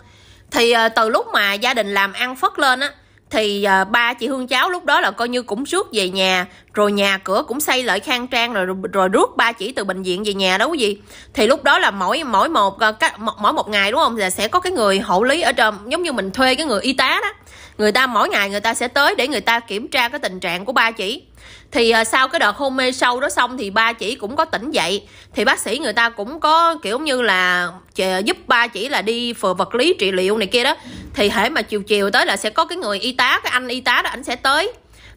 thì ờ, từ lúc mà gia đình làm ăn phất lên á thì à, ba chị hương cháu lúc đó là coi như cũng rước về nhà rồi nhà cửa cũng xây lại khang trang rồi rồi rước ba chỉ từ bệnh viện về nhà đó quý gì thì lúc đó là mỗi mỗi một à, mỗi một ngày đúng không là sẽ có cái người hộ lý ở trong giống như mình thuê cái người y tá đó người ta mỗi ngày người ta sẽ tới để người ta kiểm tra cái tình trạng của ba chỉ thì à, sau cái đợt hôn mê sâu đó xong thì ba chỉ cũng có tỉnh dậy thì bác sĩ người ta cũng có kiểu như là giúp ba chỉ là đi phờ vật lý trị liệu này kia đó thì hễ mà chiều chiều tới là sẽ có cái người y tá cái anh y tá đó ảnh sẽ tới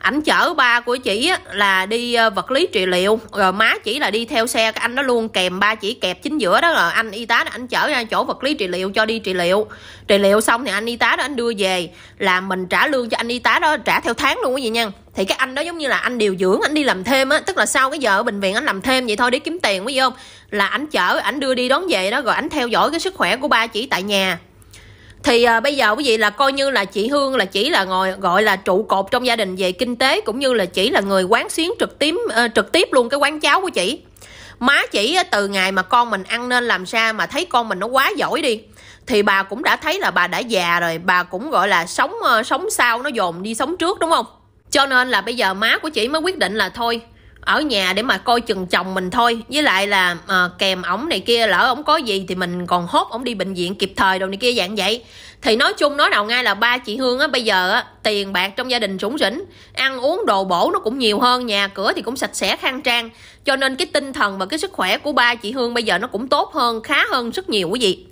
ảnh chở ba của chị á, là đi ờ, vật lý trị liệu rồi má chỉ là đi theo xe cái anh đó luôn kèm ba chỉ kẹp chính giữa đó rồi anh y tá đó anh chở ra chỗ vật lý trị liệu cho đi trị liệu trị liệu xong thì anh y tá đó anh đưa về là mình trả lương cho anh y tá đó trả theo tháng luôn quý vị nha thì cái anh đó giống như là anh điều dưỡng anh đi làm thêm á tức là sau cái giờ ở bệnh viện anh làm thêm vậy thôi để kiếm tiền quý vị không là ảnh chở ảnh đưa đi đón về đó rồi ảnh theo dõi cái sức khỏe của ba chỉ tại nhà thì à, bây giờ quý vị là coi như là chị Hương là chỉ là ngồi gọi là trụ cột trong gia đình về kinh tế cũng như là chỉ là người quán xuyến trực tiếp uh, ờ, trực tiếp luôn cái quán cháo của chị má chỉ từ ngày mà con mình ăn nên làm sao mà thấy con mình nó quá giỏi đi thì bà cũng đã thấy là bà đã già rồi bà cũng gọi là sống ờ, sống sau nó dồn đi sống trước đúng không cho nên là bây giờ má của chị mới quyết định là thôi ở nhà để mà coi chừng chồng mình thôi với lại là à, kèm ổng này kia lỡ ổng có gì thì mình còn hốt ổng đi bệnh viện kịp thời đồ này kia dạng vậy thì nói chung nói đầu ngay là ba chị hương á bây giờ á tiền bạc trong gia đình rủng rỉnh ăn uống đồ bổ nó cũng nhiều hơn nhà cửa thì cũng sạch sẽ khang trang cho nên cái tinh thần và cái sức khỏe của ba chị hương bây giờ nó cũng tốt hơn khá hơn rất nhiều quý vị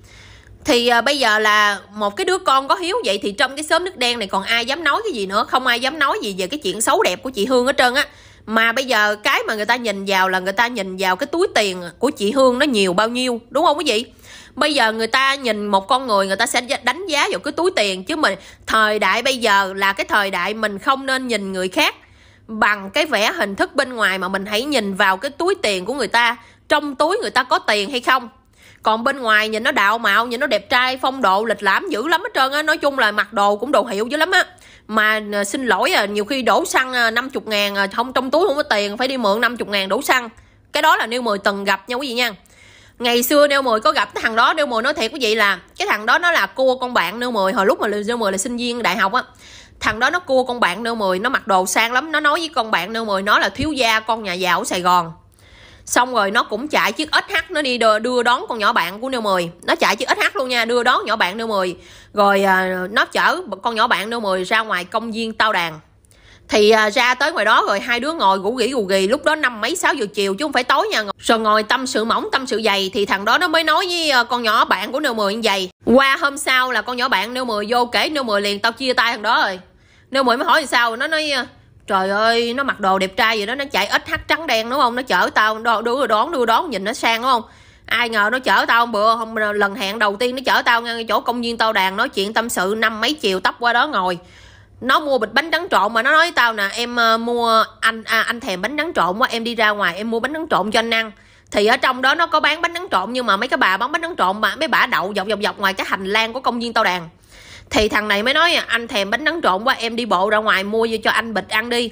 thì à, bây giờ là một cái đứa con có hiếu vậy thì trong cái xóm nước đen này còn ai dám nói cái gì nữa không ai dám nói gì về cái chuyện xấu đẹp của chị hương hết trơn á mà bây giờ cái mà người ta nhìn vào là người ta nhìn vào cái túi tiền của chị hương nó nhiều bao nhiêu đúng không quý vị bây giờ người ta nhìn một con người người ta sẽ đánh giá vào cái túi tiền chứ mình thời đại bây giờ là cái thời đại mình không nên nhìn người khác bằng cái vẻ hình thức bên ngoài mà mình hãy nhìn vào cái túi tiền của người ta trong túi người ta có tiền hay không còn bên ngoài nhìn nó đạo mạo nhìn nó đẹp trai phong độ lịch lãm dữ lắm hết trơn á nói chung là mặc đồ cũng đồ hiệu dữ lắm á mà à, xin lỗi à, nhiều khi đổ xăng 50 à, ngàn à, không trong túi không có tiền phải đi mượn 50 ngàn đổ xăng cái đó là nêu mười từng gặp nha quý vị nha ngày xưa nêu mười có gặp cái thằng đó nêu mười nói thiệt quý vị là cái thằng đó nó là cua con bạn nêu mười hồi lúc mà nêu mười là sinh viên đại học á thằng đó nó cua con bạn nêu mười nó mặc đồ sang lắm nó nói với con bạn nêu mười nó là thiếu gia con nhà giàu ở sài gòn xong rồi nó cũng chạy chiếc SH nó đi đưa, đưa đón con nhỏ bạn của nêu 10 nó chạy chiếc SH luôn nha đưa đón nhỏ bạn nêu 10 rồi à, nó chở con nhỏ bạn nêu 10 ra ngoài công viên tao đàn thì à, ra tới ngoài đó rồi hai đứa ngồi gũ gỉ gù gì lúc đó năm mấy sáu giờ chiều chứ không phải tối nha rồi ngồi tâm sự mỏng tâm sự dày thì thằng đó nó mới nói với à, con nhỏ bạn của nêu 10 như vậy qua hôm sau là con nhỏ bạn nêu 10 vô kể nêu 10 liền tao chia tay thằng đó rồi nêu 10 mới hỏi làm sao nó nói trời ơi nó mặc đồ đẹp trai vậy đó nó chạy ít hắt trắng đen đúng không nó chở tao đo đưa đón đưa đón nhìn nó sang đúng không ai ngờ nó chở tao bữa hôm lần hẹn đầu tiên nó chở tao ngang chỗ công viên tao đàn nói chuyện tâm sự năm mấy chiều tóc qua đó ngồi nó mua bịch bánh trắng trộn mà nó nói với tao nè em ờ, mua anh à, anh thèm bánh trắng trộn quá em đi ra ngoài em mua bánh trắng trộn cho anh ăn thì ở trong đó nó có bán bánh trắng trộn nhưng mà mấy cái bà bán bánh trắng trộn mà mấy bà đậu dọc dọc dọc ngoài cái hành lang của công viên tao đàn thì thằng này mới nói anh thèm bánh trắng trộn quá em đi bộ ra ngoài mua vô cho anh bịch ăn đi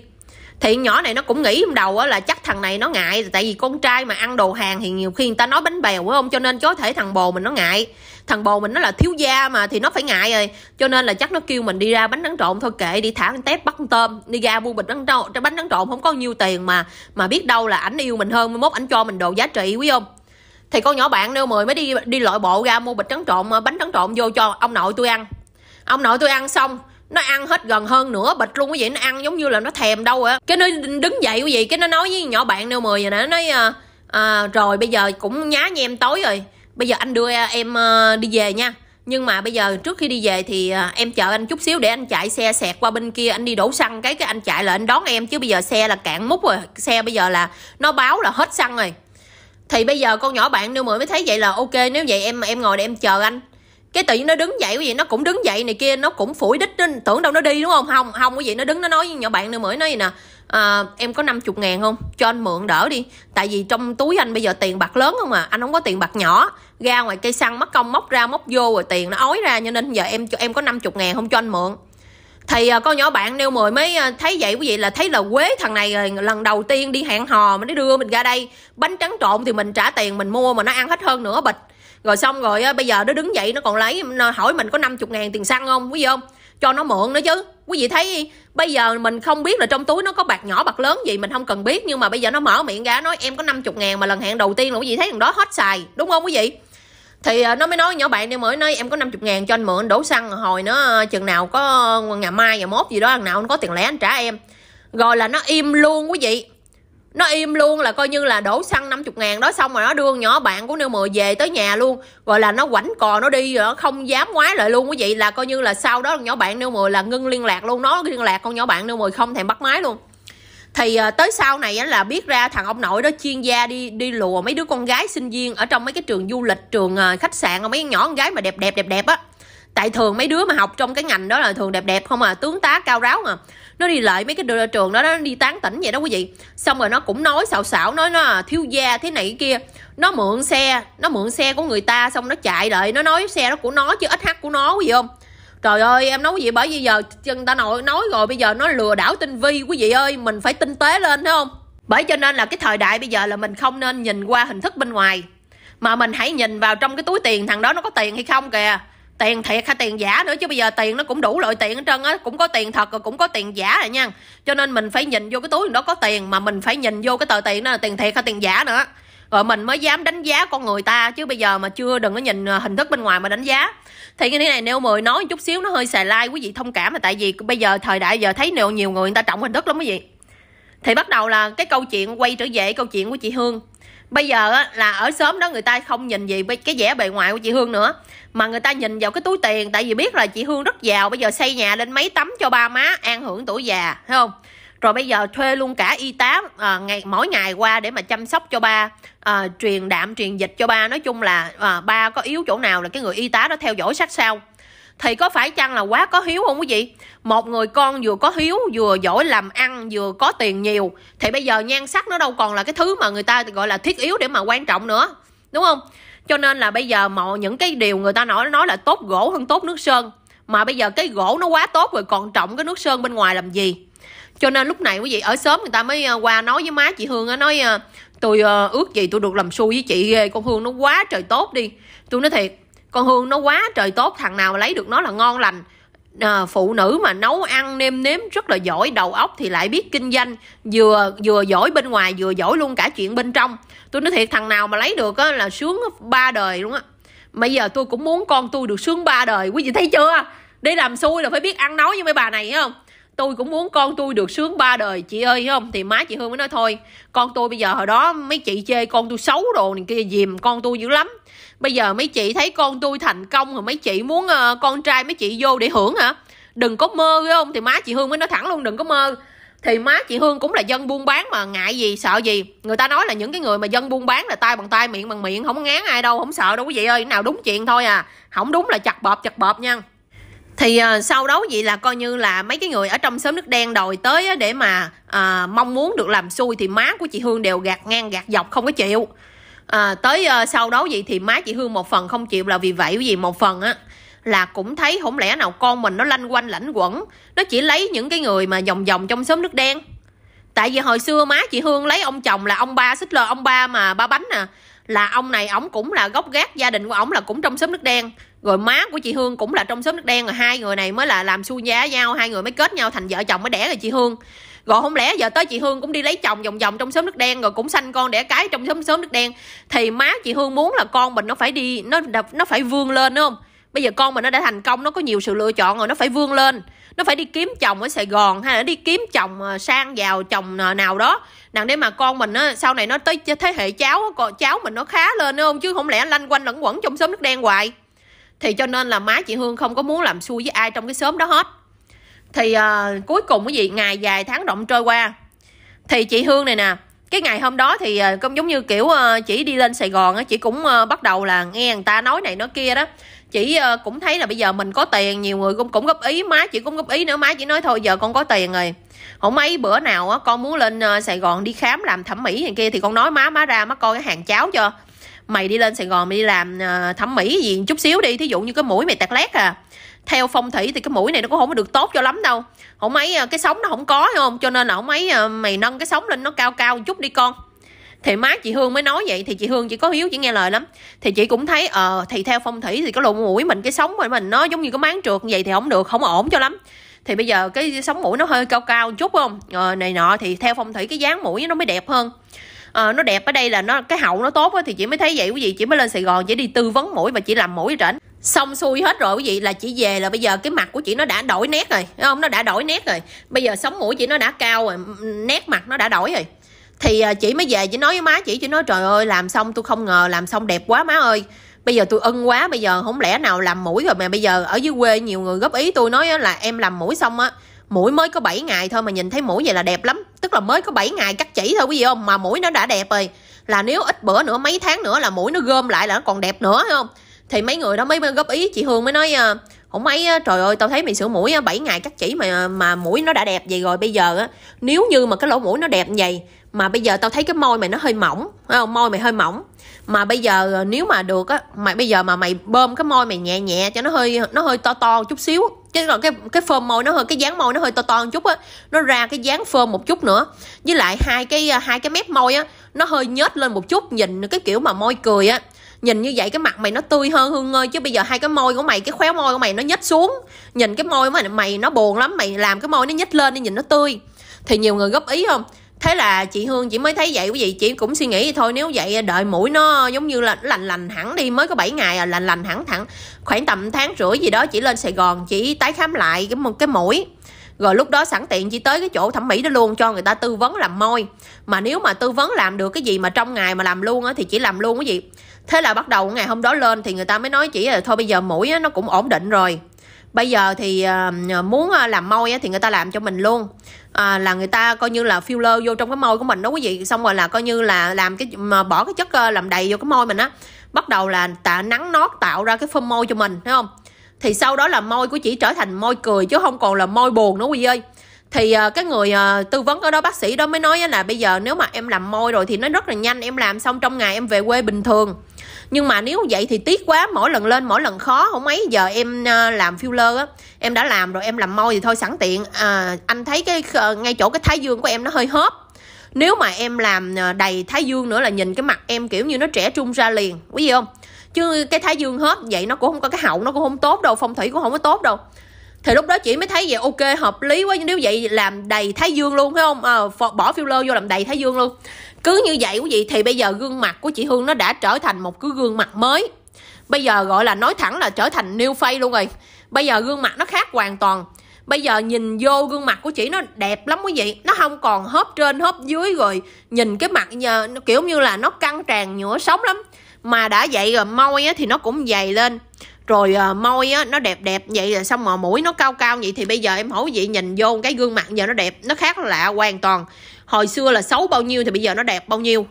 thì nhỏ này nó cũng nghĩ trong đầu là chắc thằng này nó ngại tại vì con trai mà ăn đồ hàng thì nhiều khi người ta nói bánh bèo phải không cho nên có thể thằng bồ mình nó ngại thằng bồ mình nó là thiếu gia mà thì nó phải ngại rồi cho nên là chắc nó kêu mình đi ra bánh trắng trộn thôi kệ đi thả con tép bắt con tôm đi ra mua bịch bánh trộn bánh trắng trộn không có nhiều tiền mà mà biết đâu là ảnh yêu mình hơn mới mốt ảnh cho mình đồ giá trị quý không thì con nhỏ bạn nêu mười mới đi đi loại bộ ra mua bịch trắng trộn bánh trắng trộn vô cho ông nội tôi ăn ông nội tôi ăn xong nó ăn hết gần hơn nữa bịch luôn quý vị nó ăn giống như là nó thèm đâu á cái nó đứng dậy quý vị cái nó nói với nhỏ bạn nêu mười rồi nè nó nói à, à, rồi bây giờ cũng nhá như em tối rồi bây giờ anh đưa em à, đi về nha nhưng mà bây giờ trước khi đi về thì à, em chờ anh chút xíu để anh chạy xe sẹt qua bên kia anh đi đổ xăng cái cái anh chạy là anh đón em chứ bây giờ xe là cạn mút rồi xe bây giờ là nó báo là hết xăng rồi thì bây giờ con nhỏ bạn nêu mười mới thấy vậy là ok nếu vậy em em ngồi để em chờ anh cái tự nó đứng dậy quý vị nó cũng đứng dậy này kia nó cũng phủi đít nó tưởng đâu nó đi đúng không không không quý vị nó đứng nó nói với nhỏ bạn nữa mới nói gì nè à, em có 50 ngàn không cho anh mượn đỡ đi tại vì trong túi anh bây giờ tiền bạc lớn không à anh không có tiền bạc nhỏ ra ngoài cây xăng mất công móc ra móc vô rồi tiền nó ói ra cho nên giờ em cho em có 50 ngàn không cho anh mượn thì à, con nhỏ bạn nêu mười mới ờ, thấy vậy quý vị là thấy là quế thằng này rồi lần đầu tiên đi hẹn hò mà nó đưa mình ra đây bánh trắng trộn thì mình trả tiền mình mua mà nó ăn hết hơn nữa bịch rồi xong rồi bây giờ nó đứng dậy nó còn lấy hỏi mình có 50 ngàn tiền xăng không quý vị không cho nó mượn nữa chứ quý vị thấy bây giờ mình không biết là trong túi nó có bạc nhỏ bạc lớn gì mình không cần biết nhưng mà bây giờ nó mở miệng ra nói em có 50 ngàn mà lần hẹn đầu tiên là quý vị thấy thằng đó hết xài đúng không quý vị thì à, nó mới nói nhỏ bạn đi mới nói em có 50 ngàn cho anh mượn đổ xăng hồi nó à, chừng nào có ngày mai ngày mốt gì đó thằng nào nó có tiền lẻ anh trả em rồi là nó im luôn quý vị nó im luôn là coi như là đổ xăng 50 ngàn đó xong rồi nó đưa nhỏ bạn của nêu mười về tới nhà luôn gọi là nó quảnh cò nó đi rồi nó không dám ngoái lại luôn quý vị là coi như là sau đó nhỏ bạn nêu mười là ngưng liên lạc luôn nó liên lạc con nhỏ bạn nêu mười không thèm bắt máy luôn thì ờ, tới sau này á, là biết ra thằng ông nội đó chuyên gia đi đi lùa mấy đứa con gái sinh viên ở trong mấy cái trường du lịch trường ờ, khách sạn mấy nhỏ con gái mà đẹp đẹp đẹp đẹp á tại thường mấy đứa mà học trong cái ngành đó là thường đẹp đẹp không à tướng tá cao ráo mà nó đi lại mấy cái đội trường đó nó đi tán tỉnh vậy đó quý vị xong rồi nó cũng nói xạo xạo nói nó à, thiếu gia thế này kia nó mượn xe nó mượn xe của người ta xong nó chạy lại nó nói xe đó của nó chứ ít của nó quý vị không trời ơi em nói gì bởi vì giờ chân ta nội nói rồi bây giờ nó lừa đảo tinh vi quý vị ơi mình phải tinh tế lên thấy không bởi cho nên là cái thời đại bây giờ là mình không nên nhìn qua hình thức bên ngoài mà mình hãy nhìn vào trong cái túi tiền thằng đó nó có tiền hay không kìa tiền thiệt hay tiền giả nữa chứ bây giờ tiền nó cũng đủ loại tiền hết trơn á cũng có tiền thật rồi cũng có tiền giả rồi nha cho nên mình phải nhìn vô cái túi đó có tiền mà mình phải nhìn vô cái tờ tiền đó là tiền thiệt hay tiền giả nữa rồi mình mới dám đánh giá con người ta chứ bây giờ mà chưa đừng có nhìn à, hình thức bên ngoài mà đánh giá thì như thế này nêu mười nói chút xíu nó hơi xài lai like, quý vị thông cảm mà tại vì bây giờ thời đại giờ thấy nhiều nhiều người người ta trọng hình thức lắm quý vị thì bắt đầu là cái câu chuyện quay trở về câu chuyện của chị hương bây giờ là ở sớm đó người ta không nhìn gì cái vẻ bề ngoài của chị hương nữa mà người ta nhìn vào cái túi tiền tại vì biết là chị hương rất giàu bây giờ xây nhà lên mấy tấm cho ba má an hưởng tuổi già thấy không rồi bây giờ thuê luôn cả y tá à, ngày mỗi ngày qua để mà chăm sóc cho ba à, truyền đạm truyền dịch cho ba nói chung là à, ba có yếu chỗ nào là cái người y tá đó theo dõi sát sao thì có phải chăng là quá có hiếu không quý vị một người con vừa có hiếu vừa giỏi làm ăn vừa có tiền nhiều thì bây giờ nhan sắc nó đâu còn là cái thứ mà người ta gọi là thiết yếu để mà quan trọng nữa đúng không cho nên là bây giờ mọi những cái điều người ta nói nói là tốt gỗ hơn tốt nước sơn mà bây giờ cái gỗ nó quá tốt rồi còn trọng cái nước sơn bên ngoài làm gì cho nên lúc này quý vị ở sớm người ta mới ờ, qua nói với má chị hương á nói ờ, tôi ờ, ước gì tôi được làm xui với chị ghê con hương nó quá trời tốt đi tôi nói thiệt con hương nó quá trời tốt thằng nào lấy được nó là ngon lành à, phụ nữ mà nấu ăn nêm nếm rất là giỏi đầu óc thì lại biết kinh doanh vừa vừa giỏi bên ngoài vừa giỏi luôn cả chuyện bên trong tôi nói thiệt thằng nào mà lấy được á, là sướng ba đời luôn á bây giờ tôi cũng muốn con tôi được sướng ba đời quý vị thấy chưa đi làm xui là phải biết ăn nấu như mấy bà này không tôi cũng muốn con tôi được sướng ba đời chị ơi không thì má chị hương mới nói thôi con tôi bây giờ hồi đó mấy chị chê con tôi xấu đồ này kia dìm con tôi dữ lắm bây giờ mấy chị thấy con tôi thành công rồi mấy chị muốn uh, con trai mấy chị vô để hưởng hả đừng có mơ phải không thì má chị hương mới nói thẳng luôn đừng có mơ thì má chị hương cũng là dân buôn bán mà ngại gì sợ gì người ta nói là những cái người mà dân buôn bán là tay bằng tay miệng bằng miệng không ngán ai đâu không sợ đâu quý vị ơi nào đúng chuyện thôi à không đúng là chặt bọp chặt bọp nha thì uh, sau đó vậy là coi như là mấy cái người ở trong sớm nước đen đòi tới á, để mà uh, mong muốn được làm xui thì má của chị hương đều gạt ngang gạt dọc không có chịu à, tới uh, sau đó vậy thì má chị hương một phần không chịu là vì vậy gì một phần á là cũng thấy không lẽ nào con mình nó lanh quanh lãnh quẩn nó chỉ lấy những cái người mà vòng vòng trong xóm nước đen tại vì hồi xưa má chị hương lấy ông chồng là ông ba xích lơ ông ba mà ba bánh nè à. là ông này ổng cũng là gốc gác gia đình của ổng là cũng trong xóm nước đen rồi má của chị hương cũng là trong xóm nước đen rồi hai người này mới là làm xu giá nhau hai người mới kết nhau thành vợ chồng mới đẻ rồi chị hương rồi không lẽ giờ tới chị hương cũng đi lấy chồng vòng vòng trong xóm nước đen rồi cũng sanh con đẻ cái trong xóm xóm nước đen thì má chị hương muốn là con mình nó phải đi nó nó phải vươn lên đúng không bây giờ con mình nó đã thành công nó có nhiều sự lựa chọn rồi nó phải vươn lên nó phải đi kiếm chồng ở sài gòn hay là đi kiếm chồng à, sang vào chồng à, nào đó nặng để mà con mình á sau này nó tới thế hệ cháu cháu mình nó khá lên đúng không chứ không lẽ lanh quanh lẫn quẩn trong xóm nước đen hoài thì cho nên là má chị hương không có muốn làm xui với ai trong cái xóm đó hết thì uh, cuối cùng cái gì ngày dài tháng động trôi qua thì chị hương này nè cái ngày hôm đó thì à, cũng giống như kiểu à, chỉ đi lên sài gòn á chị cũng bắt đầu là nghe người ta nói này nói kia đó chị cũng thấy là bây giờ mình có tiền nhiều người cũng cũng góp ý má chị cũng góp ý nữa má chỉ nói thôi giờ con có tiền rồi không mấy bữa nào á con muốn lên sài gòn đi khám làm thẩm mỹ này kia thì con nói má má ra má coi cái hàng cháo cho mày đi lên sài gòn mày đi làm ờ, thẩm mỹ gì chút xíu đi thí dụ như cái mũi mày tạt lét à theo phong thủy thì cái mũi này nó cũng không được tốt cho lắm đâu không mấy ờ, cái sống nó không có hay không cho nên là không mấy ờ, mày nâng cái sống lên nó cao cao một chút đi con thì má chị hương mới nói vậy thì chị hương chỉ có hiếu chỉ nghe lời lắm thì chị cũng thấy ờ thì theo phong thủy thì cái lỗ mũi mình cái sống của mình nó giống như cái máng trượt như vậy thì không được không ổn cho lắm thì bây giờ cái sống mũi nó hơi cao cao chút không rồi này nọ thì theo phong thủy cái dáng mũi nó mới đẹp hơn à, nó đẹp ở đây là nó cái hậu nó tốt á, thì chị mới thấy vậy quý vị chị mới lên sài gòn chỉ đi tư vấn mũi và chị làm mũi rảnh xong xuôi hết rồi quý vị là chị về là bây giờ cái mặt của chị nó đã đổi nét rồi thấy không nó đã đổi nét rồi bây giờ sống mũi chị nó đã cao rồi nét mặt nó đã đổi rồi thì ờ, chị mới về chị nói với má chị chị nói trời ơi làm xong tôi không ngờ làm xong đẹp quá má ơi bây giờ tôi ưng quá bây giờ không lẽ nào làm mũi rồi mà bây giờ ở dưới quê nhiều người góp ý tôi nói là em làm mũi xong á mũi mới có 7 ngày thôi mà nhìn thấy mũi vậy là đẹp lắm tức là mới có 7 ngày cắt chỉ thôi quý vị không mà mũi nó đã đẹp rồi là nếu ít bữa nữa mấy tháng nữa là mũi nó gom lại là nó còn đẹp nữa không thì mấy người đó mới góp ý chị hương mới nói không à, mấy trời ơi tao thấy mày sửa mũi 7 ngày cắt chỉ mà mà mũi nó đã đẹp vậy rồi bây giờ á nếu như mà cái lỗ mũi nó đẹp như vậy mà bây giờ tao thấy cái môi mày nó hơi mỏng không môi mày hơi mỏng mà bây giờ à, nếu mà được á mày bây giờ mà mày bơm cái môi mày nhẹ nhẹ cho nó hơi nó hơi to to chút xíu chứ còn cái cái phơm môi nó hơi cái dáng môi nó hơi to to một chút á nó ra cái dáng phơm một chút nữa với lại hai cái à, hai cái mép môi á nó hơi nhếch lên một chút nhìn cái kiểu mà môi cười á nhìn như vậy cái mặt mày nó tươi hơn hương ơi chứ bây giờ hai cái môi của mày cái khóe môi của mày nó nhếch xuống nhìn cái môi của mày mày nó buồn lắm mày làm cái môi nó nhếch lên đi nhìn nó tươi thì nhiều người góp ý không thế là chị hương chỉ mới thấy vậy quý vị chị cũng suy nghĩ thôi nếu vậy đợi mũi nó giống như là lành lành hẳn đi mới có 7 ngày à lành lành hẳn thẳng khoảng tầm tháng rưỡi gì đó chị lên sài gòn chị tái khám lại cái một cái mũi rồi lúc đó sẵn tiện chị tới cái chỗ thẩm mỹ đó luôn cho người ta tư vấn làm môi mà nếu mà tư vấn làm được cái gì mà trong ngày mà làm luôn á thì chỉ làm luôn cái gì thế là bắt đầu ngày hôm đó lên thì người ta mới nói chỉ là thôi bây giờ mũi nó cũng ổn định rồi bây giờ thì ờ, ờ, muốn ờ, làm môi á thì người ta làm cho mình luôn à, là người ta coi như là filler vô trong cái môi của mình đó quý vị xong rồi là coi như là làm cái mà bỏ cái chất làm đầy vô cái môi mình á bắt đầu là tạ nắng nót tạo ra cái phơm môi cho mình thấy không thì sau đó là môi của chị trở thành môi cười chứ không còn là môi buồn nữa quý ơi thì uh, cái người uh, tư vấn ở đó bác sĩ đó mới nói là bây giờ nếu mà em làm môi rồi thì nó rất là nhanh em làm xong trong ngày em về quê bình thường nhưng mà nếu vậy thì tiếc quá mỗi lần lên mỗi lần khó không mấy giờ em à, làm filler á em đã làm rồi em làm môi thì thôi sẵn tiện à, anh thấy cái ngay chỗ cái thái dương của em nó hơi hớp nếu mà em làm à, đầy thái dương nữa là nhìn cái mặt em kiểu như nó trẻ trung ra liền quý vị không chứ cái thái dương hớp vậy nó cũng không có cái hậu nó cũng không tốt đâu phong thủy cũng không có tốt đâu thì lúc đó chị mới thấy vậy ok hợp lý quá nếu vậy làm đầy thái dương luôn phải không à, bỏ filler vô làm đầy thái dương luôn cứ như vậy quý vị thì bây giờ gương mặt của chị hương nó đã trở thành một cái gương mặt mới bây giờ gọi là nói thẳng là trở thành new face luôn rồi bây giờ gương mặt nó khác hoàn toàn bây giờ nhìn vô gương mặt của chị nó đẹp lắm quý vị nó không còn hớp trên hớp dưới rồi nhìn cái mặt giờ kiểu như là nó căng tràn nhựa sống lắm mà đã vậy rồi môi á, thì nó cũng dày lên rồi à, môi á, nó đẹp đẹp vậy rồi xong mà mũi nó cao cao vậy thì bây giờ em hỏi quý vị nhìn vô cái gương mặt giờ nó đẹp nó khác lạ hoàn toàn hồi xưa là xấu bao nhiêu thì bây giờ nó đẹp bao nhiêu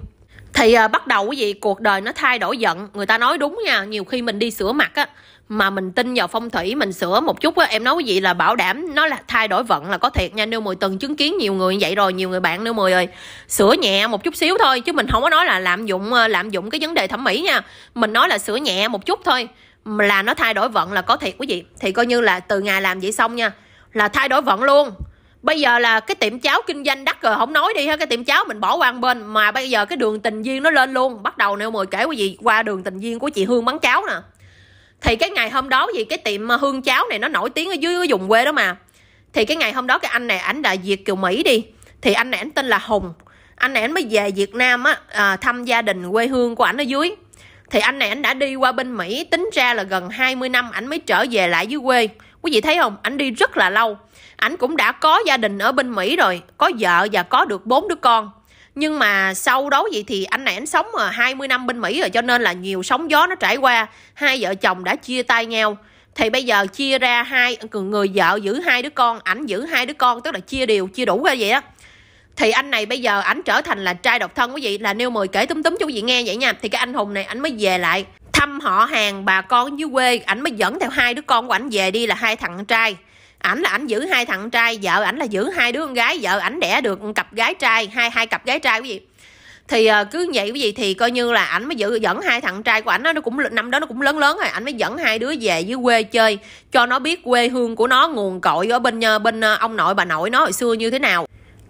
thì à, bắt đầu cái gì cuộc đời nó thay đổi giận người ta nói đúng nha nhiều khi mình đi sửa mặt á mà mình tin vào phong thủy mình sửa một chút á em nói cái gì là bảo đảm nó là thay đổi vận là có thiệt nha nêu mười từng chứng kiến nhiều người như vậy rồi nhiều người bạn nêu mười ơi sửa nhẹ một chút xíu thôi chứ mình không có nói là lạm dụng à, lạm dụng cái vấn đề thẩm mỹ nha mình nói là sửa nhẹ một chút thôi là nó thay đổi vận là có thiệt quý vị thì coi như là từ ngày làm vậy xong nha là thay đổi vận luôn bây giờ là cái tiệm cháo kinh doanh đắt rồi không nói đi ha cái tiệm cháo mình bỏ qua bên mà bây giờ cái đường tình duyên nó lên luôn bắt đầu nêu mời kể quý gì qua đường tình duyên của chị hương bán cháo nè thì cái ngày hôm đó gì cái tiệm à, hương cháo này nó nổi tiếng ở dưới cái vùng quê đó mà thì cái ngày hôm đó cái anh này ảnh đại diệt kiều mỹ đi thì anh này ảnh tên là hùng anh này ảnh mới về việt nam á à, thăm gia đình quê hương của ảnh ở dưới thì anh này ảnh đã đi qua bên mỹ tính ra là gần 20 năm ảnh mới trở về lại dưới quê quý vị thấy không ảnh đi rất là lâu ảnh cũng đã có gia đình ở bên Mỹ rồi, có vợ và có được bốn đứa con. Nhưng mà sau đó vậy thì anh này anh sống 20 năm bên Mỹ rồi cho nên là nhiều sóng gió nó trải qua, hai vợ chồng đã chia tay nhau. Thì bây giờ chia ra hai người vợ giữ hai đứa con, ảnh giữ hai đứa con tức là chia đều, chia đủ ra vậy á. Thì anh này bây giờ ảnh trở thành là trai độc thân quý vị là nêu mời kể túm túm cho quý vị nghe vậy nha. Thì cái anh hùng này ảnh mới về lại thăm họ hàng bà con dưới quê ảnh mới dẫn theo hai đứa con của ảnh về đi là hai thằng trai ảnh là ảnh giữ hai thằng trai vợ ảnh là giữ hai đứa con gái vợ ảnh đẻ được cặp gái trai hai hai cặp gái trai quý vị thì ờ, cứ vậy cái gì thì coi như là ảnh mới giữ dẫn hai thằng trai của ảnh nó cũng năm đó nó cũng lớn lớn rồi ảnh mới dẫn hai đứa về dưới quê chơi cho nó biết quê hương của nó nguồn cội ở bên ờ, bên ờ, ông nội bà nội nó hồi xưa như thế nào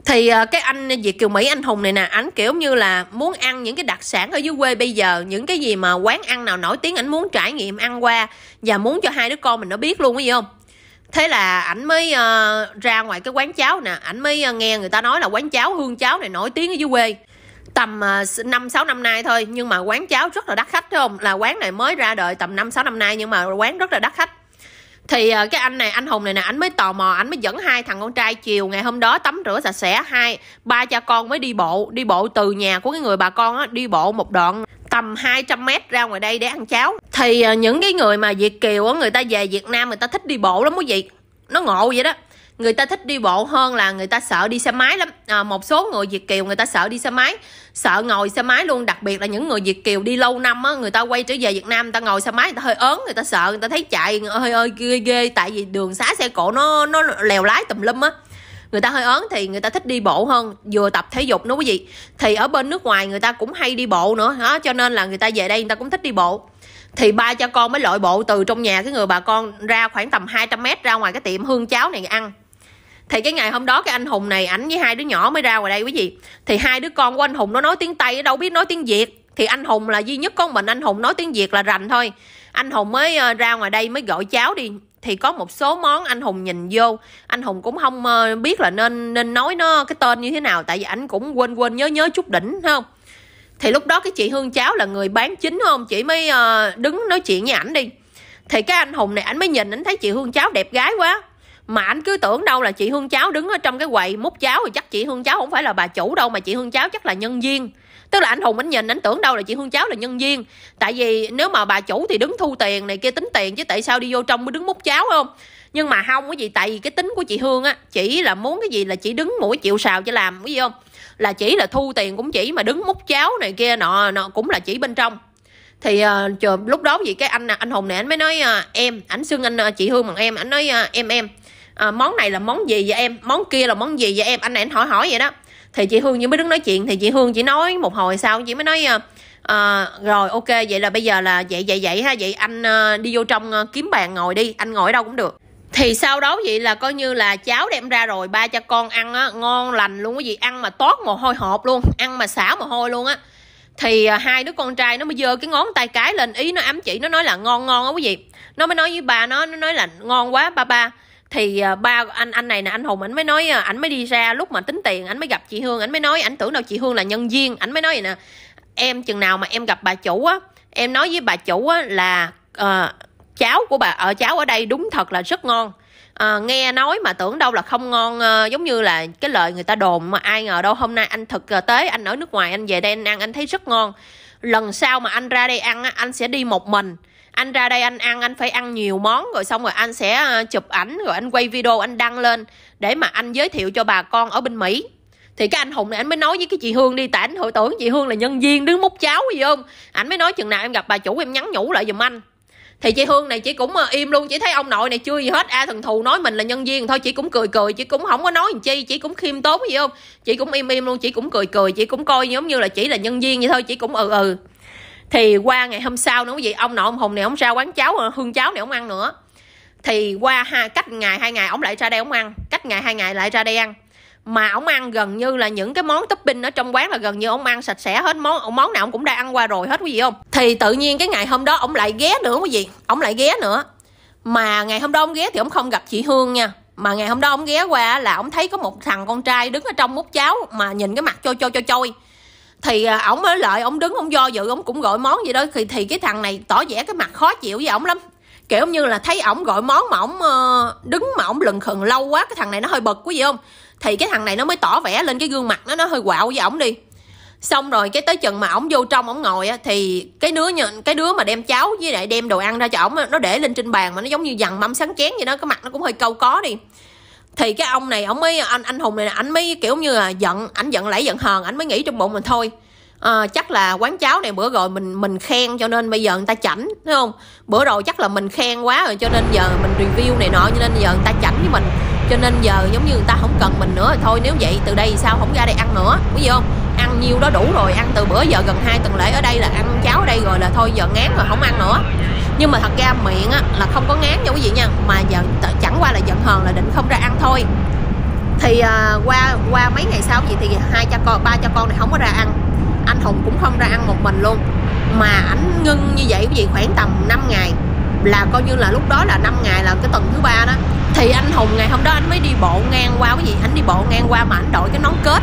thì cái anh Việt Kiều Mỹ anh Hùng này nè ảnh kiểu như là muốn ăn những cái đặc sản ở dưới quê bây giờ những cái gì mà quán ăn nào nổi tiếng ảnh muốn trải nghiệm ăn qua và muốn cho hai đứa con mình nó biết luôn cái gì không thế là ảnh mới uh, ra ngoài cái quán cháo nè ảnh mới uh, nghe người ta nói là quán cháo hương cháo này nổi tiếng ở dưới quê tầm ờ, năm sáu năm nay thôi nhưng mà quán cháo rất là đắt khách phải không là quán này mới ra đời tầm năm sáu năm nay nhưng mà quán rất là đắt khách thì cái anh này anh hùng này nè anh mới tò mò anh mới dẫn hai thằng con trai chiều ngày hôm đó tắm rửa sạch sẽ hai ba cha con mới đi bộ đi bộ từ nhà của cái người bà con á đi bộ một đoạn tầm 200 mét ra ngoài đây để ăn cháo thì những cái người mà Việt Kiều á người ta về Việt Nam người ta thích đi bộ lắm quý vị nó ngộ vậy đó người ta thích đi bộ hơn là người ta sợ đi xe máy lắm à, một số người việt kiều người ta sợ đi xe máy sợ ngồi xe máy luôn đặc biệt là những người việt kiều đi lâu năm á người ta quay trở về việt nam người ta ngồi xe máy người ta hơi ớn người ta sợ người ta thấy chạy hơi ơi ghê ghê tại vì đường xá xe cộ nó nó lèo lái tùm lum á người ta hơi ớn thì người ta thích đi bộ hơn vừa tập thể dục nữa quý vị thì ở bên nước ngoài người ta cũng hay đi bộ nữa đó cho nên là người ta về đây người ta cũng thích đi bộ thì ba cha con mới lội bộ từ trong nhà cái người bà con ra khoảng tầm 200 mét ra ngoài cái tiệm hương cháo này ăn thì cái ngày hôm đó cái anh hùng này ảnh với hai đứa nhỏ mới ra ngoài đây quý vị thì hai đứa con của anh hùng nó nói tiếng tây đâu biết nói tiếng việt thì anh hùng là duy nhất con mình anh hùng nói tiếng việt là rành thôi anh hùng mới ờ, ra ngoài đây mới gọi cháo đi thì có một số món anh hùng nhìn vô anh hùng cũng không ờ, biết là nên nên nói nó cái tên như thế nào tại vì anh cũng quên quên nhớ nhớ chút đỉnh không thì lúc đó cái chị hương cháo là người bán chính không chị mới ờ, đứng nói chuyện với ảnh đi thì cái anh hùng này ảnh mới nhìn ảnh thấy chị hương cháo đẹp gái quá mà anh cứ tưởng đâu là chị hương cháo đứng ở trong cái quầy múc cháo thì chắc chị hương cháo không phải là bà chủ đâu mà chị hương cháo chắc là nhân viên tức là anh hùng anh nhìn anh tưởng đâu là chị hương cháo là nhân viên tại vì nếu mà bà chủ thì đứng thu tiền này kia tính tiền chứ tại sao đi vô trong mới đứng múc cháo không nhưng mà không cái gì tại vì cái tính của chị hương á chỉ là muốn cái gì là chỉ đứng mũi chịu sào cho làm cái gì không là chỉ là thu tiền cũng chỉ mà đứng múc cháo này kia nọ nọ cũng là chỉ bên trong thì uh, chờ, lúc đó gì cái anh anh hùng này anh mới nói uh, em ảnh xưng anh uh, chị hương bằng em anh nói uh, em em uh, món này là món gì vậy em món kia là món gì vậy em anh này anh hỏi hỏi vậy đó thì chị hương chỉ mới đứng nói chuyện thì chị hương chỉ nói một hồi sau chị mới nói à, rồi ok vậy là bây giờ là vậy vậy vậy ha vậy anh ờ, đi vô trong kiếm bàn ngồi đi anh ngồi ở đâu cũng được thì sau đó vậy là coi như là cháu đem ra rồi ba cho con ăn á ngon lành luôn cái gì ăn mà toát mồ hôi hộp luôn ăn mà xả mồ hôi luôn á thì hai đứa con trai nó mới giơ cái ngón tay cái lên ý nó ám chỉ nó nói là ngon ngon á quý vị nó mới nói với bà nó nó nói là ngon quá ba ba thì à, ba anh anh này nè anh hùng ảnh mới nói à, ảnh mới đi ra lúc mà tính tiền ảnh mới gặp chị hương ảnh mới nói ảnh tưởng đâu chị hương là nhân viên ảnh mới nói vậy nè em chừng nào mà em gặp bà chủ á em nói với bà chủ á là uh, ờ, cháo của bà ở ờ, uh, cháo ở đây đúng thật là rất ngon à, nghe nói mà tưởng đâu là không ngon à, giống như là cái lời người ta đồn mà ai ngờ đâu hôm nay anh thực tế anh ở nước ngoài anh về đây anh ăn anh thấy rất ngon lần sau mà anh ra đây ăn anh sẽ đi một mình anh ra đây anh ăn anh phải ăn nhiều món rồi xong rồi anh sẽ ờ, chụp ảnh rồi anh quay video anh đăng lên để mà anh giới thiệu cho bà con ở bên mỹ thì cái anh hùng này anh mới nói với cái chị hương đi tại anh hội tưởng chị hương là nhân viên đứng múc cháo gì không anh mới nói chừng nào em gặp bà chủ em nhắn nhủ lại giùm anh thì chị hương này chị cũng ờ, im luôn chỉ thấy ông nội này chưa gì hết a à, thằng thù nói mình là nhân viên thôi chị cũng cười cười chị cũng không có nói gì chi chị cũng khiêm tốn gì không chị cũng im im luôn chị cũng cười cười chị cũng coi giống như là chỉ là nhân viên vậy thôi chị cũng ừ ừ thì qua ngày hôm sau nữa quý vị ông nội ông hùng này ông ra quán cháo ờ, hương cháo này ông ăn nữa thì qua hai cách ngày hai ngày ông lại ra đây ông ăn cách ngày hai ngày lại ra đây ăn mà ông ăn gần như là những cái món topping ở trong quán là gần như ông ăn sạch sẽ hết món món nào ông cũng đã ăn qua rồi hết quý vị không thì tự nhiên cái ngày hôm đó ông lại ghé nữa quý vị ông lại ghé nữa mà ngày hôm đó ông ghé thì ông không gặp chị hương nha mà ngày hôm đó ông ghé qua là ông thấy có một thằng con trai đứng ở trong múc cháo mà nhìn cái mặt trôi trôi trôi trôi thì à, ổng mới lợi ổng đứng ổng do dự ổng cũng gọi món vậy đó thì thì cái thằng này tỏ vẻ cái mặt khó chịu với ổng lắm kiểu như là thấy ổng gọi món mà ổng ờ, đứng mà ổng lừng khừng lâu quá cái thằng này nó hơi bực quý gì không thì cái thằng này nó mới tỏ vẻ lên cái gương mặt nó nó hơi quạo với ổng đi xong rồi cái tới chừng mà ổng vô trong ổng ngồi á thì cái đứa nhận cái đứa mà đem cháo với lại đem đồ ăn ra cho ổng nó để lên trên bàn mà nó giống như dằn mâm sáng chén vậy đó cái mặt nó cũng hơi câu có đi thì cái ông này ông mới anh anh hùng này anh mới kiểu như là giận anh giận lẫy giận hờn anh mới nghĩ trong bụng mình thôi à, chắc là quán cháo này bữa rồi mình mình khen cho nên bây giờ người ta chảnh thấy không bữa rồi chắc là mình khen quá rồi cho nên giờ mình review này nọ cho nên giờ người ta chảnh với mình cho nên giờ giống như người ta không cần mình nữa thôi nếu vậy từ đây sao không ra đây ăn nữa quý gì không ăn nhiêu đó đủ rồi ăn từ bữa giờ gần hai tuần lễ ở đây là ăn cháo ở đây rồi là thôi giờ ngán rồi không ăn nữa nhưng mà thật ra miệng á, là không có ngán nha quý vị nha mà giận chẳng qua là giận hờn là định không ra ăn thôi thì uh, qua qua mấy ngày sau gì thì hai cha con ba cha con này không có ra ăn anh hùng cũng không ra ăn một mình luôn mà anh ngưng như vậy quý vị khoảng tầm 5 ngày là coi như là lúc đó là 5 ngày là cái tuần thứ ba đó thì anh hùng ngày hôm đó anh mới đi bộ ngang qua cái gì anh đi bộ ngang qua mà anh đổi cái nón kết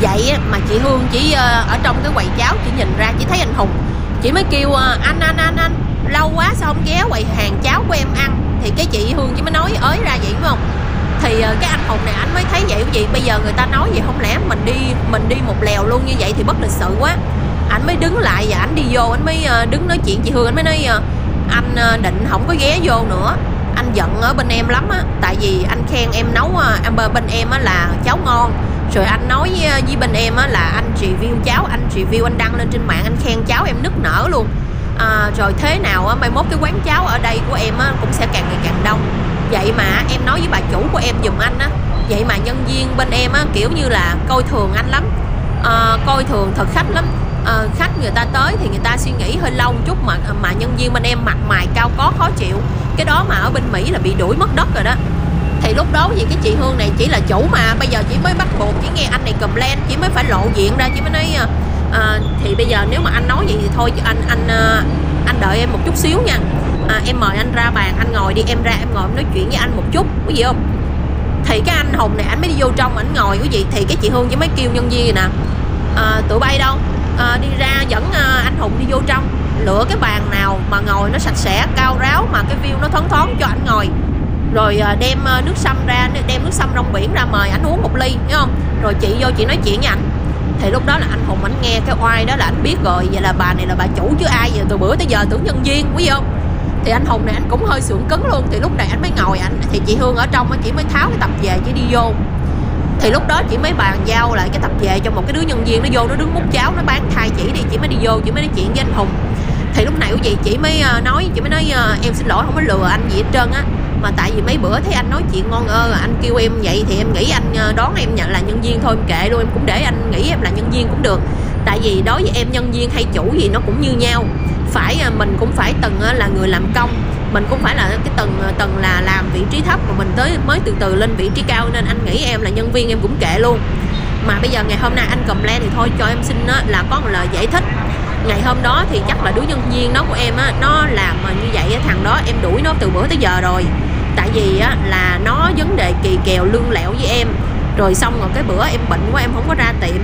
vậy mà chị hương chỉ ờ, ở trong cái quầy cháo chỉ nhìn ra chỉ thấy anh hùng chị mới kêu ờ, anh anh anh anh lâu quá sao không ghé quầy hàng cháo của em ăn thì cái chị hương chỉ mới nói ới ra vậy đúng không thì ờ, cái anh hùng này anh mới thấy vậy quý vị bây giờ người ta nói gì không lẽ mình đi mình đi một lèo luôn như vậy thì bất lịch sự quá anh mới đứng lại và anh đi vô anh mới ờ, đứng nói chuyện chị hương anh mới nói anh định không có ghé vô nữa anh giận ở bên em lắm á tại vì anh khen em nấu Amber à, bên em á là cháo ngon rồi anh nói với, à, với bên em á là anh review cháo anh review anh đăng lên trên mạng anh khen cháo em nức nở luôn à, rồi thế nào á mai mốt cái quán cháo ở đây của em á cũng sẽ càng ngày càng đông vậy mà em nói với bà chủ của em giùm anh á vậy mà nhân viên bên em á kiểu như là coi thường anh lắm uh, coi thường thật khách lắm uh, khách người ta tới thì người ta suy nghĩ hơi lâu chút mà mà nhân viên bên em mặt mày cao có khó chịu cái đó mà ở bên mỹ là bị đuổi mất đất rồi đó thì lúc đó thì cái chị hương này chỉ là chủ mà bây giờ chỉ mới bắt buộc chỉ nghe anh này cầm len chỉ mới phải lộ diện ra chỉ mới nói à, thì bây giờ nếu mà anh nói vậy thì thôi anh anh anh đợi em một chút xíu nha à, em mời anh ra bàn anh ngồi đi em ra em ngồi em nói chuyện với anh một chút có gì không thì cái anh hùng này anh mới đi vô trong ảnh ngồi quý vị thì cái chị hương chỉ mới kêu nhân viên nè à, tụi bay đâu à, đi ra dẫn à, anh hùng đi vô trong lựa cái bàn nào mà ngồi nó sạch sẽ cao ráo mà cái view nó thoáng thoáng cho ảnh ngồi rồi à, đem à, nước sâm ra đem nước sâm rong biển ra mời ảnh uống một ly đúng không rồi chị vô chị nói chuyện với ảnh thì lúc đó là anh hùng ảnh nghe cái oai đó là ảnh biết rồi vậy là bà này là bà chủ chứ ai giờ từ bữa tới giờ tưởng nhân viên quý không thì anh hùng này anh cũng hơi sượng cứng luôn thì lúc này anh mới ngồi anh thì chị hương ở trong chị mới tháo cái tập về chỉ đi vô thì lúc đó chị mới bàn giao lại cái tập về cho một cái đứa nhân viên nó vô nó đứng múc cháo nó bán thai chỉ đi chị mới đi vô chị mới nói chuyện với anh hùng thì lúc này cái gì chị mới nói chị mới nói em xin lỗi không có lừa anh gì hết trơn á mà tại vì mấy bữa thấy anh nói chuyện ngon ơ anh kêu em vậy thì em nghĩ anh ờ, đón em nhận là nhân viên thôi em kệ luôn em cũng để anh nghĩ em là nhân viên cũng được tại vì đối với em nhân viên hay chủ gì nó cũng như nhau phải à, mình cũng phải từng à, là người làm công mình cũng phải là cái tầng à, tầng là làm vị trí thấp mà mình tới mới từ từ lên vị trí cao nên anh nghĩ em là nhân viên em cũng kệ luôn mà bây giờ ngày hôm nay anh cầm le thì thôi cho em xin là có một lời giải thích ngày hôm đó thì chắc là đứa nhân viên đó của em á nó làm mà như vậy thằng đó em đuổi nó từ bữa tới giờ rồi tại vì á là nó vấn đề kỳ kèo lương lẹo với em rồi xong rồi cái bữa em bệnh quá em không có ra tiệm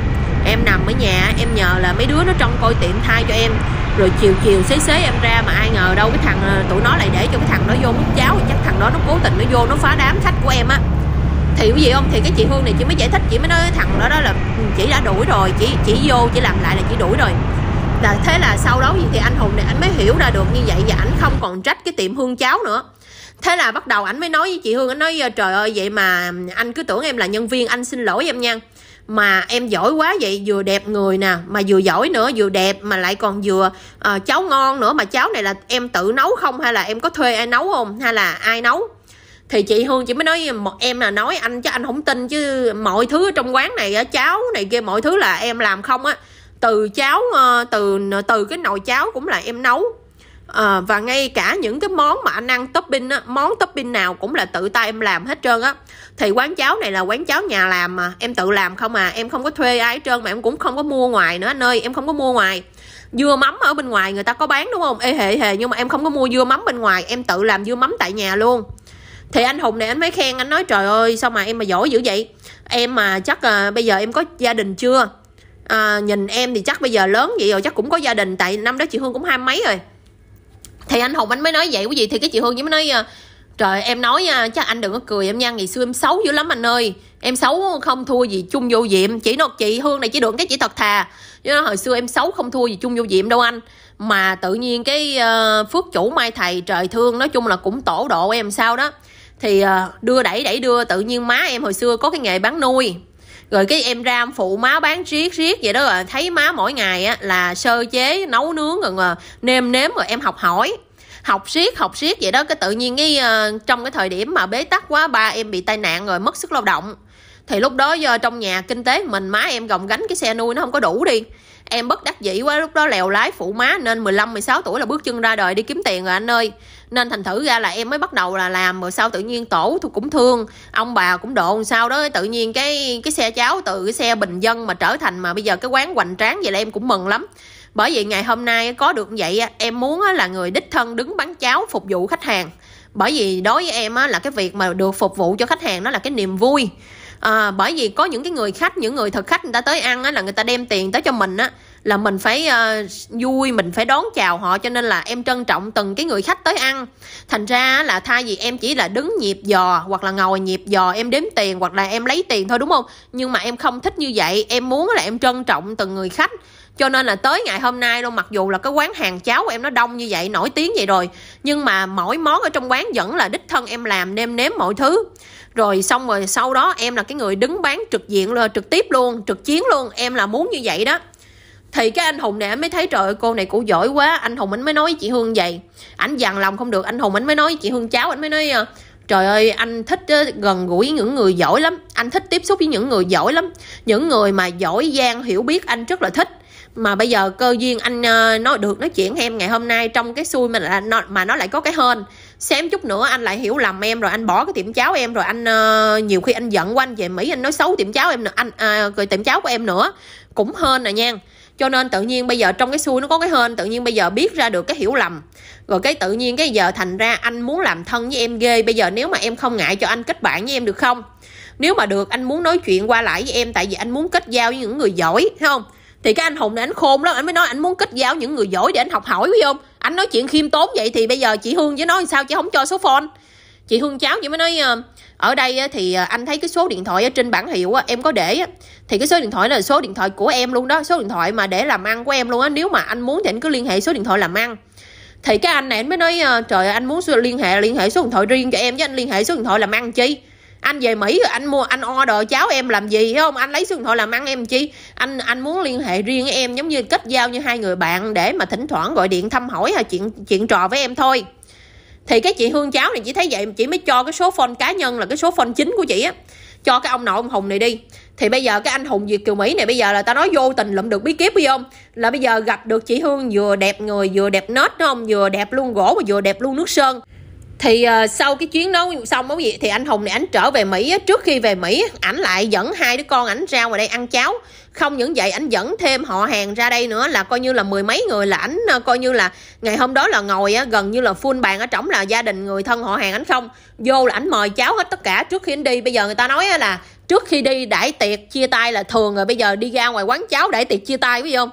em nằm ở nhà em nhờ là mấy đứa nó trông coi tiệm thay cho em rồi chiều chiều xế xế em ra mà ai ngờ đâu cái thằng à, tụi nó lại để cho cái thằng nó vô múc cháo chắc thằng đó nó cố tình nó vô nó phá đám khách của em á thì cái gì không thì cái chị hương này chị mới giải thích chị mới nói thằng đó đó là ừ, chị đã đuổi rồi chị chỉ vô chỉ làm lại là chị đuổi rồi là thế là sau đó thì anh hùng này anh mới hiểu ra được như vậy và anh không còn trách cái tiệm hương cháo nữa thế là bắt đầu anh mới nói với chị hương anh nói trời ơi vậy mà anh cứ tưởng em là nhân viên anh xin lỗi em nha mà em giỏi quá vậy vừa đẹp người nè mà vừa giỏi nữa vừa đẹp mà lại còn vừa uh, ờ, cháo ngon nữa mà cháo này là em tự nấu không hay là em có thuê ai nấu không hay là ai nấu thì chị hương chị mới nói một em là nói anh chứ anh không tin chứ mọi thứ trong quán này cháo này kia mọi thứ là em làm không á từ cháo ờ, từ từ cái nồi cháo cũng là em nấu à, và ngay cả những cái món mà anh ăn topping á món topping nào cũng là tự tay em làm hết trơn á thì quán cháo này là quán cháo nhà làm mà em tự làm không à em không có thuê ai hết trơn mà em cũng không có mua ngoài nữa anh ơi em không có mua ngoài dưa mắm ở bên ngoài người ta có bán đúng không ê hề hề nhưng mà em không có mua dưa mắm bên ngoài em tự làm dưa mắm tại nhà luôn thì anh hùng này anh mới khen anh nói trời ơi sao mà em mà giỏi dữ vậy em mà chắc à, bây giờ em có gia đình chưa à, nhìn em thì chắc bây giờ lớn vậy rồi chắc cũng có gia đình tại năm đó chị hương cũng hai mấy rồi thì anh hùng anh mới nói vậy quý vị thì cái chị hương chỉ mới nói à, Trời em nói nha, chắc anh đừng có cười em nha, ngày xưa em xấu dữ lắm anh ơi. Em xấu không thua gì chung vô diệm, chỉ nói chị Hương này chỉ được cái chỉ thật thà. Chứ hồi xưa em xấu không thua gì chung vô diệm đâu anh. Mà tự nhiên cái uh, phước chủ mai thầy trời thương nói chung là cũng tổ độ em sao đó. Thì uh, đưa đẩy đẩy đưa tự nhiên má em hồi xưa có cái nghề bán nuôi. Rồi cái em ra phụ má bán riết riết vậy đó rồi thấy má mỗi ngày á là sơ chế nấu nướng rồi ờ, nêm nếm rồi em học hỏi học siết học siết vậy đó cái tự nhiên cái uh, trong cái thời điểm mà bế tắc quá ba em bị tai nạn rồi mất sức lao động thì lúc đó do ờ, trong nhà kinh tế mình má em gồng gánh cái xe nuôi nó không có đủ đi em bất đắc dĩ quá lúc đó lèo lái phụ má nên 15 16 tuổi là bước chân ra đời đi kiếm tiền rồi anh ơi. Nên thành thử ra là em mới bắt đầu là làm rồi sau tự nhiên tổ tôi cũng thương, ông bà cũng độ sao đó tự nhiên cái cái xe cháu từ cái xe bình dân mà trở thành mà bây giờ cái quán hoành tráng vậy là em cũng mừng lắm bởi vì ngày hôm nay có được vậy em muốn là người đích thân đứng bán cháo phục vụ khách hàng bởi vì đối với em là cái việc mà được phục vụ cho khách hàng nó là cái niềm vui à, bởi vì có những cái người khách những người thực khách người ta tới ăn là người ta đem tiền tới cho mình á là mình phải uh, vui mình phải đón chào họ cho nên là em trân trọng từng cái người khách tới ăn thành ra là thay vì em chỉ là đứng nhịp dò hoặc là ngồi nhịp dò em đếm tiền hoặc là em lấy tiền thôi đúng không nhưng mà em không thích như vậy em muốn là em trân trọng từng người khách cho nên là tới ngày hôm nay luôn mặc dù là cái quán hàng cháo của em nó đông như vậy nổi tiếng vậy rồi nhưng mà mỗi món ở trong quán vẫn là đích thân em làm nêm nếm mọi thứ rồi xong rồi sau đó em là cái người đứng bán trực diện luôn ờ, trực tiếp luôn trực chiến luôn em là muốn như vậy đó thì cái anh hùng này anh mới thấy trời ơi cô này cũng giỏi quá anh hùng anh mới nói với chị hương vậy ảnh dằn lòng không được anh hùng anh mới nói với chị hương cháu anh mới nói ờ, trời ơi anh thích ờ, gần gũi với những người giỏi lắm anh thích tiếp xúc với những người giỏi lắm những người mà giỏi giang hiểu biết anh rất là thích mà bây giờ cơ duyên anh ờ, nói được nói chuyện em ngày hôm nay trong cái xui mà là nó, mà nó lại có cái hên xém chút nữa anh lại hiểu lầm em rồi anh bỏ cái tiệm cháo em rồi anh nhiều khi anh giận quanh về mỹ anh nói xấu tiệm cháo em nữa anh uh, tiệm cháo của em nữa cũng hên à nha cho nên tự nhiên bây giờ trong cái xui nó có cái hên tự nhiên bây giờ biết ra được cái hiểu lầm rồi cái tự nhiên cái giờ thành ra anh muốn làm thân với em ghê bây giờ nếu mà em không ngại cho anh kết bạn với em được không nếu mà được anh muốn nói chuyện qua lại với em tại vì anh muốn kết giao với những người giỏi thấy không thì cái anh hùng này anh khôn lắm anh mới nói anh muốn kết giao những người giỏi để anh học hỏi phải không anh nói chuyện khiêm tốn vậy thì bây giờ chị hương với nói sao chị không cho số phone chị hương cháu chị mới nói ờ, ở đây thì ờ, anh thấy cái số điện thoại ở trên bản hiệu em có để thì cái số điện thoại là số điện thoại của em luôn đó số điện thoại mà để làm ăn của em luôn á nếu mà anh muốn thì anh cứ liên hệ số điện thoại làm ăn thì cái anh này anh mới nói ờ, trời ơi, anh muốn liên hệ liên hệ số điện thoại riêng cho em chứ anh liên hệ số điện thoại làm ăn chi anh về Mỹ rồi anh mua anh order cháu em làm gì hiểu không anh lấy số điện thoại làm ăn em chi anh anh muốn liên hệ riêng với em giống như kết giao như hai người bạn để mà thỉnh thoảng gọi điện thăm hỏi hay chuyện chuyện trò với em thôi thì cái chị hương cháu này chỉ thấy vậy chỉ mới cho cái số phone cá nhân là cái số phone chính của chị á cho cái ông nội ông hùng này đi thì bây giờ cái anh hùng việt kiều mỹ này bây giờ là ta nói vô tình lụm được bí kíp phải không là bây giờ gặp được chị hương vừa đẹp người vừa đẹp nết đúng không vừa đẹp luôn gỗ mà vừa đẹp luôn nước sơn thì uh, sau cái chuyến đó xong cái gì thì anh hùng này anh trở về mỹ á, trước khi về mỹ ảnh lại dẫn hai đứa con ảnh ra ngoài đây ăn cháo không những vậy ảnh dẫn thêm họ hàng ra đây nữa là coi như là mười mấy người là ảnh ờ, coi như là ngày hôm đó là ngồi á, gần như là full bàn ở trỏng là gia đình người thân họ hàng ảnh không vô là ảnh mời cháo hết tất cả trước khi anh đi bây giờ người ta nói á, là trước khi đi đãi tiệc chia tay là thường rồi bây giờ đi ra ngoài quán cháo đãi tiệc chia tay phải không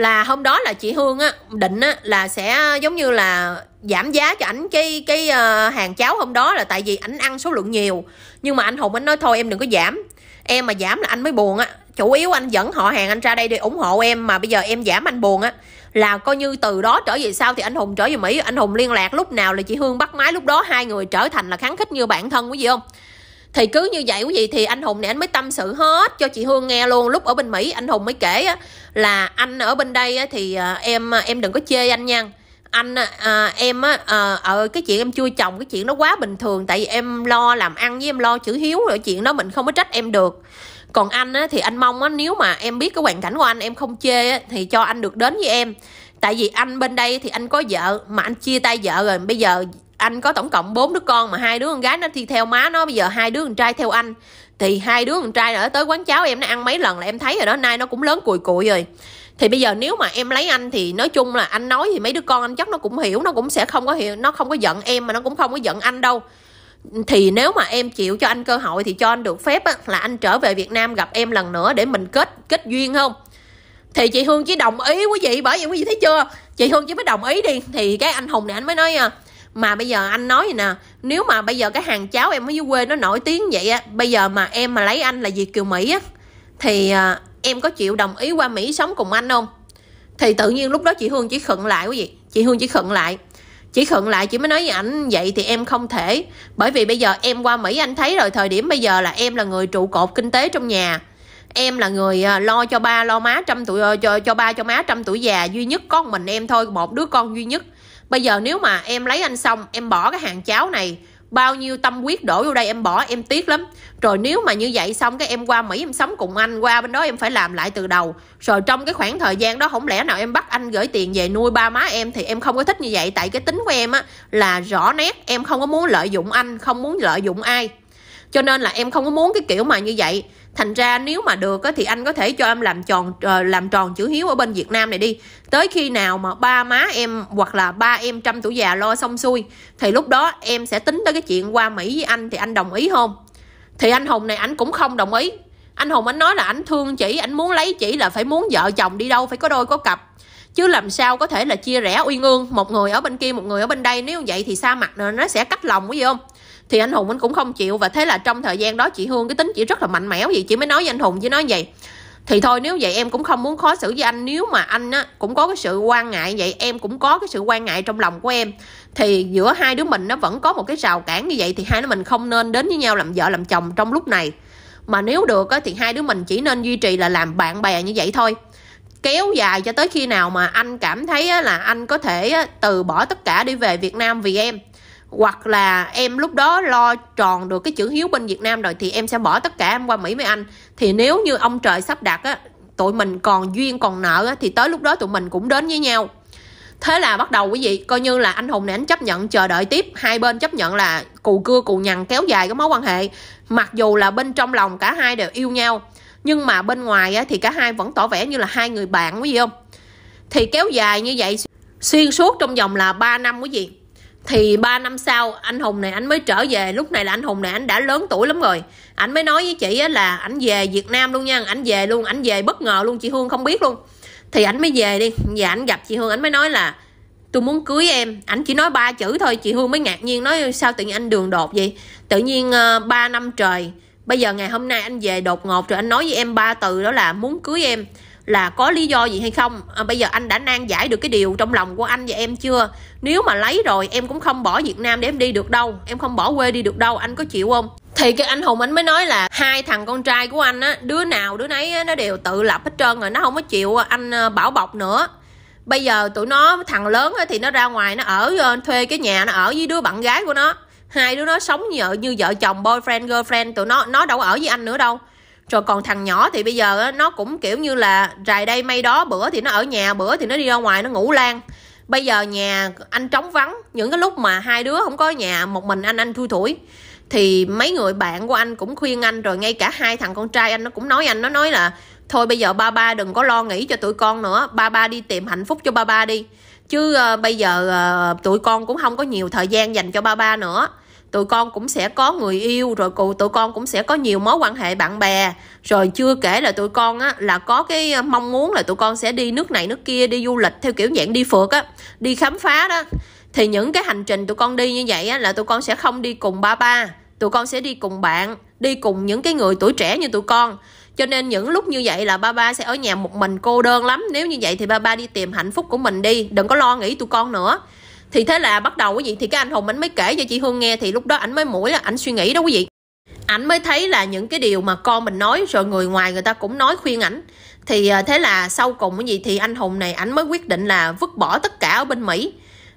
là hôm đó là chị Hương á định á là sẽ giống như là giảm giá cho ảnh cái cái uh, hàng cháo hôm đó là tại vì ảnh ăn số lượng nhiều nhưng mà anh Hùng anh nói thôi em đừng có giảm em mà giảm là anh mới buồn á chủ yếu anh dẫn họ hàng anh ra đây để ủng hộ em mà bây giờ em giảm anh buồn á là coi như từ đó trở về sau thì anh hùng trở về mỹ anh hùng liên lạc lúc nào là chị hương bắt máy lúc đó hai người trở thành là kháng khích như bản thân quý gì không thì cứ như vậy quý vị thì anh hùng này anh mới tâm sự hết cho chị hương nghe luôn lúc ở bên mỹ anh hùng mới kể á, là anh ở bên đây á, thì à, em à, em đừng có chê anh nha anh à, em á à, ở ờ, cái chuyện em chui chồng cái chuyện nó quá bình thường tại vì em lo làm ăn với em lo chữ hiếu rồi chuyện đó mình không có trách em được còn anh á, thì anh mong á, nếu mà em biết cái hoàn cảnh của anh em không chê á, thì cho anh được đến với em tại vì anh bên đây thì anh có vợ mà anh chia tay vợ rồi bây giờ anh có tổng cộng bốn đứa con mà hai đứa con gái nó thì theo má nó bây giờ hai đứa con trai theo anh thì hai đứa con trai ở tới quán cháo em nó ăn mấy lần là em thấy rồi đó nay nó cũng lớn cùi cùi rồi thì bây giờ nếu mà em lấy anh thì nói chung là anh nói thì mấy đứa con anh chắc nó cũng hiểu nó cũng sẽ không có hiểu nó không có giận em mà nó cũng không có giận anh đâu thì nếu mà em chịu cho anh cơ hội thì cho anh được phép á, là anh trở về Việt Nam gặp em lần nữa để mình kết kết duyên không thì chị Hương chỉ đồng ý quý vị bởi vì quý vị thấy chưa chị Hương chỉ mới đồng ý đi thì cái anh Hùng này anh mới nói à, mà bây giờ anh nói vậy nè nếu mà bây giờ cái hàng cháo em ở dưới quê nó nổi tiếng vậy á bây giờ mà em mà lấy anh là việt kiều mỹ á thì à, em có chịu đồng ý qua mỹ sống cùng anh không thì tự nhiên lúc đó chị hương chỉ khựng lại quý vị chị hương chỉ khựng lại chỉ khựng lại chị mới nói với ảnh vậy thì em không thể bởi vì bây giờ em qua mỹ anh thấy rồi thời điểm bây giờ là em là người trụ cột kinh tế trong nhà em là người à, lo cho ba lo má trăm tuổi ờ, cho cho ba cho má trăm tuổi già duy nhất con mình em thôi một đứa con duy nhất Bây giờ nếu mà em lấy anh xong Em bỏ cái hàng cháo này Bao nhiêu tâm quyết đổ vô đây em bỏ em tiếc lắm Rồi nếu mà như vậy xong cái em qua Mỹ em sống cùng anh Qua bên đó em phải làm lại từ đầu Rồi trong cái khoảng thời gian đó không lẽ nào em bắt anh gửi tiền về nuôi ba má em Thì em không có thích như vậy Tại cái tính của em á là rõ nét Em không có muốn lợi dụng anh Không muốn lợi dụng ai cho nên là em không có muốn cái kiểu mà như vậy thành ra nếu mà được thì anh có thể cho em làm tròn ờ, làm tròn chữ hiếu ở bên Việt Nam này đi tới khi nào mà ba má em hoặc là ba em trăm tuổi già lo xong xuôi thì lúc đó em sẽ tính tới cái chuyện qua Mỹ với anh thì anh đồng ý không thì anh Hùng này anh cũng không đồng ý anh Hùng anh nói là anh thương chỉ anh muốn lấy chỉ là phải muốn vợ chồng đi đâu phải có đôi có cặp chứ làm sao có thể là chia rẽ uy ương một người ở bên kia một người ở bên đây nếu vậy thì sa mặt nó sẽ cắt lòng cái gì không thì anh hùng anh cũng không chịu và thế là trong thời gian đó chị hương cái tính chị rất là mạnh mẽ vậy chị mới nói với anh hùng với nói vậy thì thôi nếu vậy em cũng không muốn khó xử với anh nếu mà anh á cũng có cái sự quan ngại vậy em cũng có cái sự quan ngại trong lòng của em thì giữa hai đứa mình nó vẫn có một cái rào cản như vậy thì hai đứa mình không nên đến với nhau làm vợ làm chồng trong lúc này mà nếu được á, thì hai đứa mình chỉ nên duy trì là làm bạn bè như vậy thôi kéo dài cho tới khi nào mà anh cảm thấy á, là anh có thể á, từ bỏ tất cả đi về Việt Nam vì em hoặc là em lúc đó lo tròn được cái chữ hiếu bên Việt Nam rồi thì em sẽ bỏ tất cả em qua Mỹ với anh thì nếu như ông trời sắp đặt á tụi mình còn duyên còn nợ á, thì tới lúc đó tụi mình cũng đến với nhau thế là bắt đầu quý vị coi như là anh hùng này anh chấp nhận chờ đợi tiếp hai bên chấp nhận là cù cưa cù nhằn kéo dài cái mối quan hệ mặc dù là bên trong lòng cả hai đều yêu nhau nhưng mà bên ngoài á, thì cả hai vẫn tỏ vẻ như là hai người bạn quý vị không thì kéo dài như vậy xuyên suốt trong vòng là 3 năm quý vị thì 3 năm sau anh hùng này anh mới trở về lúc này là anh hùng này anh đã lớn tuổi lắm rồi anh mới nói với chị á là anh về việt nam luôn nha anh về luôn anh về bất ngờ luôn chị hương không biết luôn thì anh mới về đi và anh gặp chị hương anh mới nói là tôi muốn cưới em anh chỉ nói ba chữ thôi chị hương mới ngạc nhiên nói sao tự nhiên anh đường đột vậy tự nhiên uh, ờ, 3 năm trời bây giờ ngày hôm nay anh về đột ngột rồi anh nói với em ba từ đó là muốn cưới em là có lý do gì hay không à, bây giờ anh đã nan giải được cái điều trong lòng của anh và em chưa nếu mà lấy rồi em cũng không bỏ việt nam để em đi được đâu em không bỏ quê đi được đâu anh có chịu không thì cái anh hùng anh mới nói là hai thằng con trai của anh á đứa nào đứa nấy á, nó đều tự lập hết trơn rồi nó không có chịu anh ờ, bảo bọc nữa bây giờ tụi nó thằng lớn á, thì nó ra ngoài nó ở ờ, thuê cái nhà nó ở với đứa bạn gái của nó hai đứa nó sống như, vợ như vợ chồng boyfriend girlfriend tụi nó nó đâu ở với anh nữa đâu rồi còn thằng nhỏ thì bây giờ nó cũng kiểu như là rày đây may đó bữa thì nó ở nhà bữa thì nó đi ra ngoài nó ngủ lan bây giờ nhà anh trống vắng những cái lúc mà hai đứa không có nhà một mình anh anh thui thủi thì mấy người bạn của anh cũng khuyên anh rồi ngay cả hai thằng con trai anh nó cũng nói anh nó nói là thôi bây giờ ba ba đừng có lo nghĩ cho tụi con nữa ba ba đi tìm hạnh phúc cho ba ba đi chứ uh, bây giờ uh, tụi con cũng không có nhiều thời gian dành cho ba ba nữa tụi con cũng sẽ có người yêu rồi tụi con cũng sẽ có nhiều mối quan hệ bạn bè rồi chưa kể là tụi con á là có cái ờ, mong muốn là tụi con sẽ đi nước này nước kia đi du lịch theo kiểu dạng đi phượt á đi khám phá đó thì những cái hành trình tụi con đi như vậy á là tụi con sẽ không đi cùng ba ba tụi con sẽ đi cùng bạn đi cùng những cái người tuổi trẻ như tụi con cho nên những lúc như vậy là ba ba sẽ ở nhà một mình cô đơn lắm nếu như vậy thì ba ba đi tìm hạnh phúc của mình đi đừng có lo nghĩ tụi con nữa thì thế là bắt đầu quý vị thì cái anh hùng anh mới kể cho chị hương nghe thì lúc đó ảnh mới mũi là ảnh suy nghĩ đó quý vị ảnh mới thấy là những cái điều mà con mình nói rồi người ngoài người ta cũng nói khuyên ảnh thì à, thế là sau cùng cái gì thì anh hùng này ảnh mới quyết định là vứt bỏ tất cả ở bên mỹ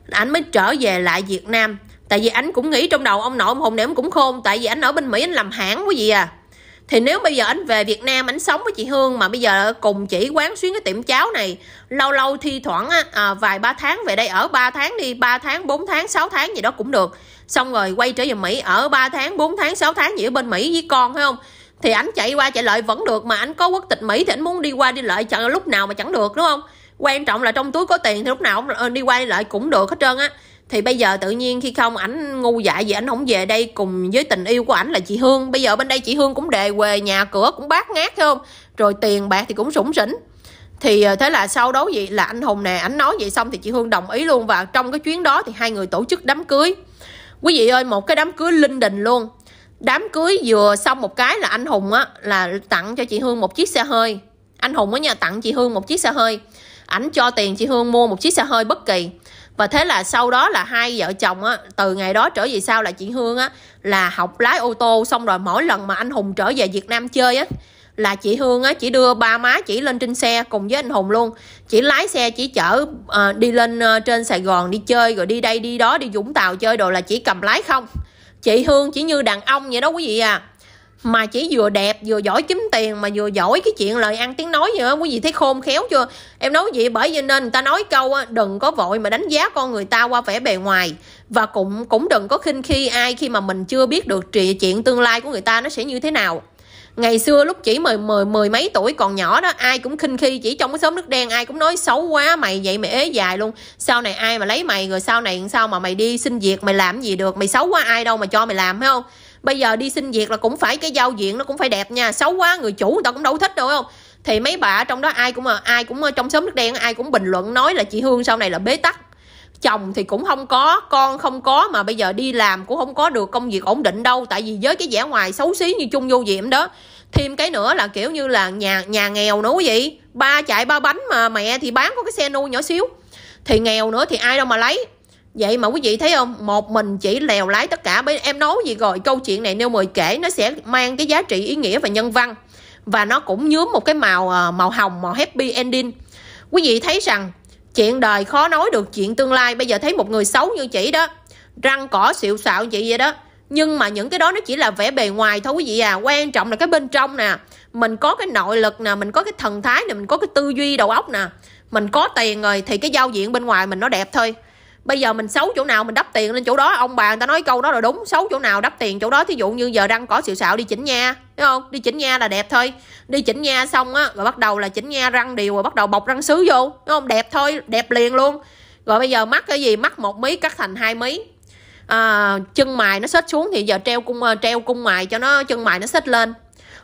ảnh mới trở về lại việt nam tại vì ảnh cũng nghĩ trong đầu ông nội ông hùng này ông cũng khôn tại vì ảnh ở bên mỹ anh làm hãng quý vị à thì nếu bây giờ anh về Việt Nam anh sống với chị Hương mà bây giờ cùng chỉ quán xuyến cái tiệm cháo này lâu lâu thi thoảng á, à, vài ba tháng về đây ở 3 tháng đi 3 tháng 4 tháng 6 tháng gì đó cũng được xong rồi quay trở về Mỹ ở 3 tháng 4 tháng 6 tháng gì ở bên Mỹ với con phải không thì anh chạy qua chạy lại vẫn được mà anh có quốc tịch Mỹ thì anh muốn đi qua đi lại chẳng lúc nào mà chẳng được đúng không quan trọng là trong túi có tiền thì lúc nào cũng ờ, đi qua đi lại cũng được hết trơn á thì bây giờ tự nhiên khi không ảnh ngu dại gì ảnh không về đây cùng với tình yêu của ảnh là chị hương bây giờ bên đây chị hương cũng đề quề nhà cửa cũng bát ngát không rồi tiền bạc thì cũng sủng sỉnh thì ờ, thế là sau đó vậy là anh hùng nè ảnh nói vậy xong thì chị hương đồng ý luôn và trong cái chuyến đó thì hai người tổ chức đám cưới quý vị ơi một cái đám cưới linh đình luôn đám cưới vừa xong một cái là anh hùng á là tặng cho chị hương một chiếc xe hơi anh hùng ở nhà tặng chị hương một chiếc xe hơi ảnh cho tiền chị hương mua một chiếc xe hơi bất kỳ và thế là sau đó là hai vợ chồng á từ ngày đó trở về sau là chị hương á là học lái ô tô xong rồi mỗi lần mà anh hùng trở về việt nam chơi á là chị Hương á chỉ đưa ba má chỉ lên trên xe cùng với anh Hùng luôn chỉ lái xe chỉ chở uh, đi lên uh, trên Sài Gòn đi chơi rồi đi đây đi đó đi Vũng Tàu chơi đồ là chỉ cầm lái không chị Hương chỉ như đàn ông vậy đó quý vị à mà chỉ vừa đẹp vừa giỏi kiếm tiền mà vừa giỏi cái chuyện lời ăn tiếng nói nữa quý vị thấy khôn khéo chưa em nói vậy bởi vì nên người ta nói câu đừng có vội mà đánh giá con người ta qua vẻ bề ngoài và cũng cũng đừng có khinh khi ai khi mà mình chưa biết được chuyện tương lai của người ta nó sẽ như thế nào ngày xưa lúc chỉ mười mười mười mấy tuổi còn nhỏ đó ai cũng khinh khi chỉ trong cái xóm nước đen ai cũng nói xấu quá mày vậy mày ế dài luôn sau này ai mà lấy mày rồi sau này sao mà mày đi xin việc mày làm gì được mày xấu quá ai đâu mà cho mày làm phải không bây giờ đi xin việc là cũng phải cái giao diện nó cũng phải đẹp nha xấu quá người chủ người ta cũng đâu thích đâu không thì mấy bà trong đó ai cũng à, ai cũng à, trong sớm nước đen ai cũng bình luận nói là chị hương sau này là bế tắc chồng thì cũng không có con không có mà bây giờ đi làm cũng không có được công việc ổn định đâu tại vì với cái vẻ ngoài xấu xí như chung vô diệm đó thêm cái nữa là kiểu như là nhà nhà nghèo nữa quý vị ba chạy ba bánh mà mẹ thì bán có cái xe nu nhỏ xíu thì nghèo nữa thì ai đâu mà lấy Vậy mà quý vị thấy không? Một mình chỉ lèo lái tất cả. bên Em nói gì rồi, câu chuyện này nêu mười kể nó sẽ mang cái giá trị ý nghĩa và nhân văn. Và nó cũng nhúm một cái màu à, màu hồng, màu happy ending. Quý vị thấy rằng chuyện đời khó nói được chuyện tương lai. Bây giờ thấy một người xấu như chị đó, răng cỏ xịu xạo chị vậy đó. Nhưng mà những cái đó nó chỉ là vẻ bề ngoài thôi quý vị à. Quan trọng là cái bên trong nè. Mình có cái nội lực nè, mình có cái thần thái nè, mình có cái tư duy đầu óc nè. Mình có tiền rồi thì cái giao diện bên ngoài mình nó đẹp thôi bây giờ mình xấu chỗ nào mình đắp tiền lên chỗ đó ông bà người ta nói câu đó là đúng xấu chỗ nào đắp tiền chỗ đó thí dụ như giờ răng có xịu xạo đi chỉnh nha thấy không đi chỉnh nha là đẹp thôi đi chỉnh nha xong á rồi bắt đầu là chỉnh nha răng đều rồi bắt đầu bọc răng sứ vô thấy không đẹp thôi đẹp liền luôn rồi bây giờ mắt cái gì mắt một mí cắt thành hai mí à, chân mày nó xếch xuống thì giờ treo cung à, treo cung mày cho nó chân mày nó xếch lên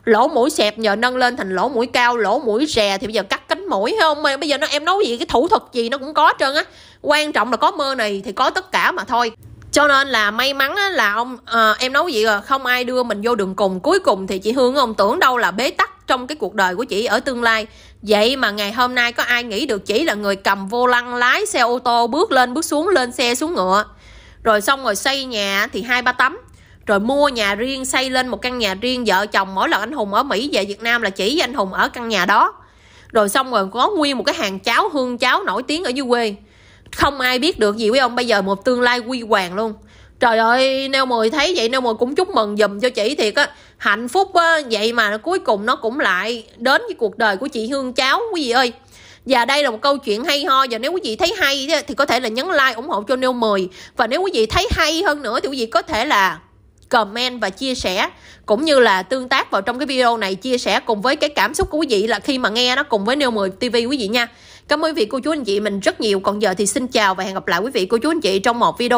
lỗ mũi xẹp giờ nâng lên thành lỗ mũi cao lỗ mũi rè thì bây giờ cắt cánh mũi hay không bây giờ nó em nói gì cái thủ thuật gì nó cũng có hết trơn á quan trọng là có mơ này thì có tất cả mà thôi cho nên là may mắn á, là ông à, em nói gì rồi không ai đưa mình vô đường cùng cuối cùng thì chị hương ông tưởng đâu là bế tắc trong cái cuộc đời của chị ở tương lai vậy mà ngày hôm nay có ai nghĩ được chỉ là người cầm vô lăng lái xe ô tô bước lên bước xuống lên xe xuống ngựa rồi xong rồi xây nhà thì hai ba tấm rồi mua nhà riêng xây lên một căn nhà riêng vợ chồng mỗi lần anh hùng ở mỹ về việt nam là chỉ anh hùng ở căn nhà đó rồi xong rồi có nguyên một cái hàng cháo hương cháo nổi tiếng ở dưới quê không ai biết được gì với ông bây giờ một tương lai quy hoàng luôn trời ơi neo mười thấy vậy neo mười cũng chúc mừng giùm cho chị thiệt á hạnh phúc á vậy mà cuối cùng nó cũng lại đến với cuộc đời của chị hương cháo quý vị ơi và đây là một câu chuyện hay ho và nếu quý vị thấy hay thì có thể là nhấn like ủng hộ cho neo mười và nếu quý vị thấy hay hơn nữa thì quý vị có thể là comment và chia sẻ cũng như là tương tác vào trong cái video này chia sẻ cùng với cái cảm xúc của quý vị là khi mà nghe nó cùng với Neo 10 TV quý vị nha. Cảm ơn quý vị cô chú anh chị mình rất nhiều. Còn giờ thì xin chào và hẹn gặp lại quý vị cô chú anh chị trong một video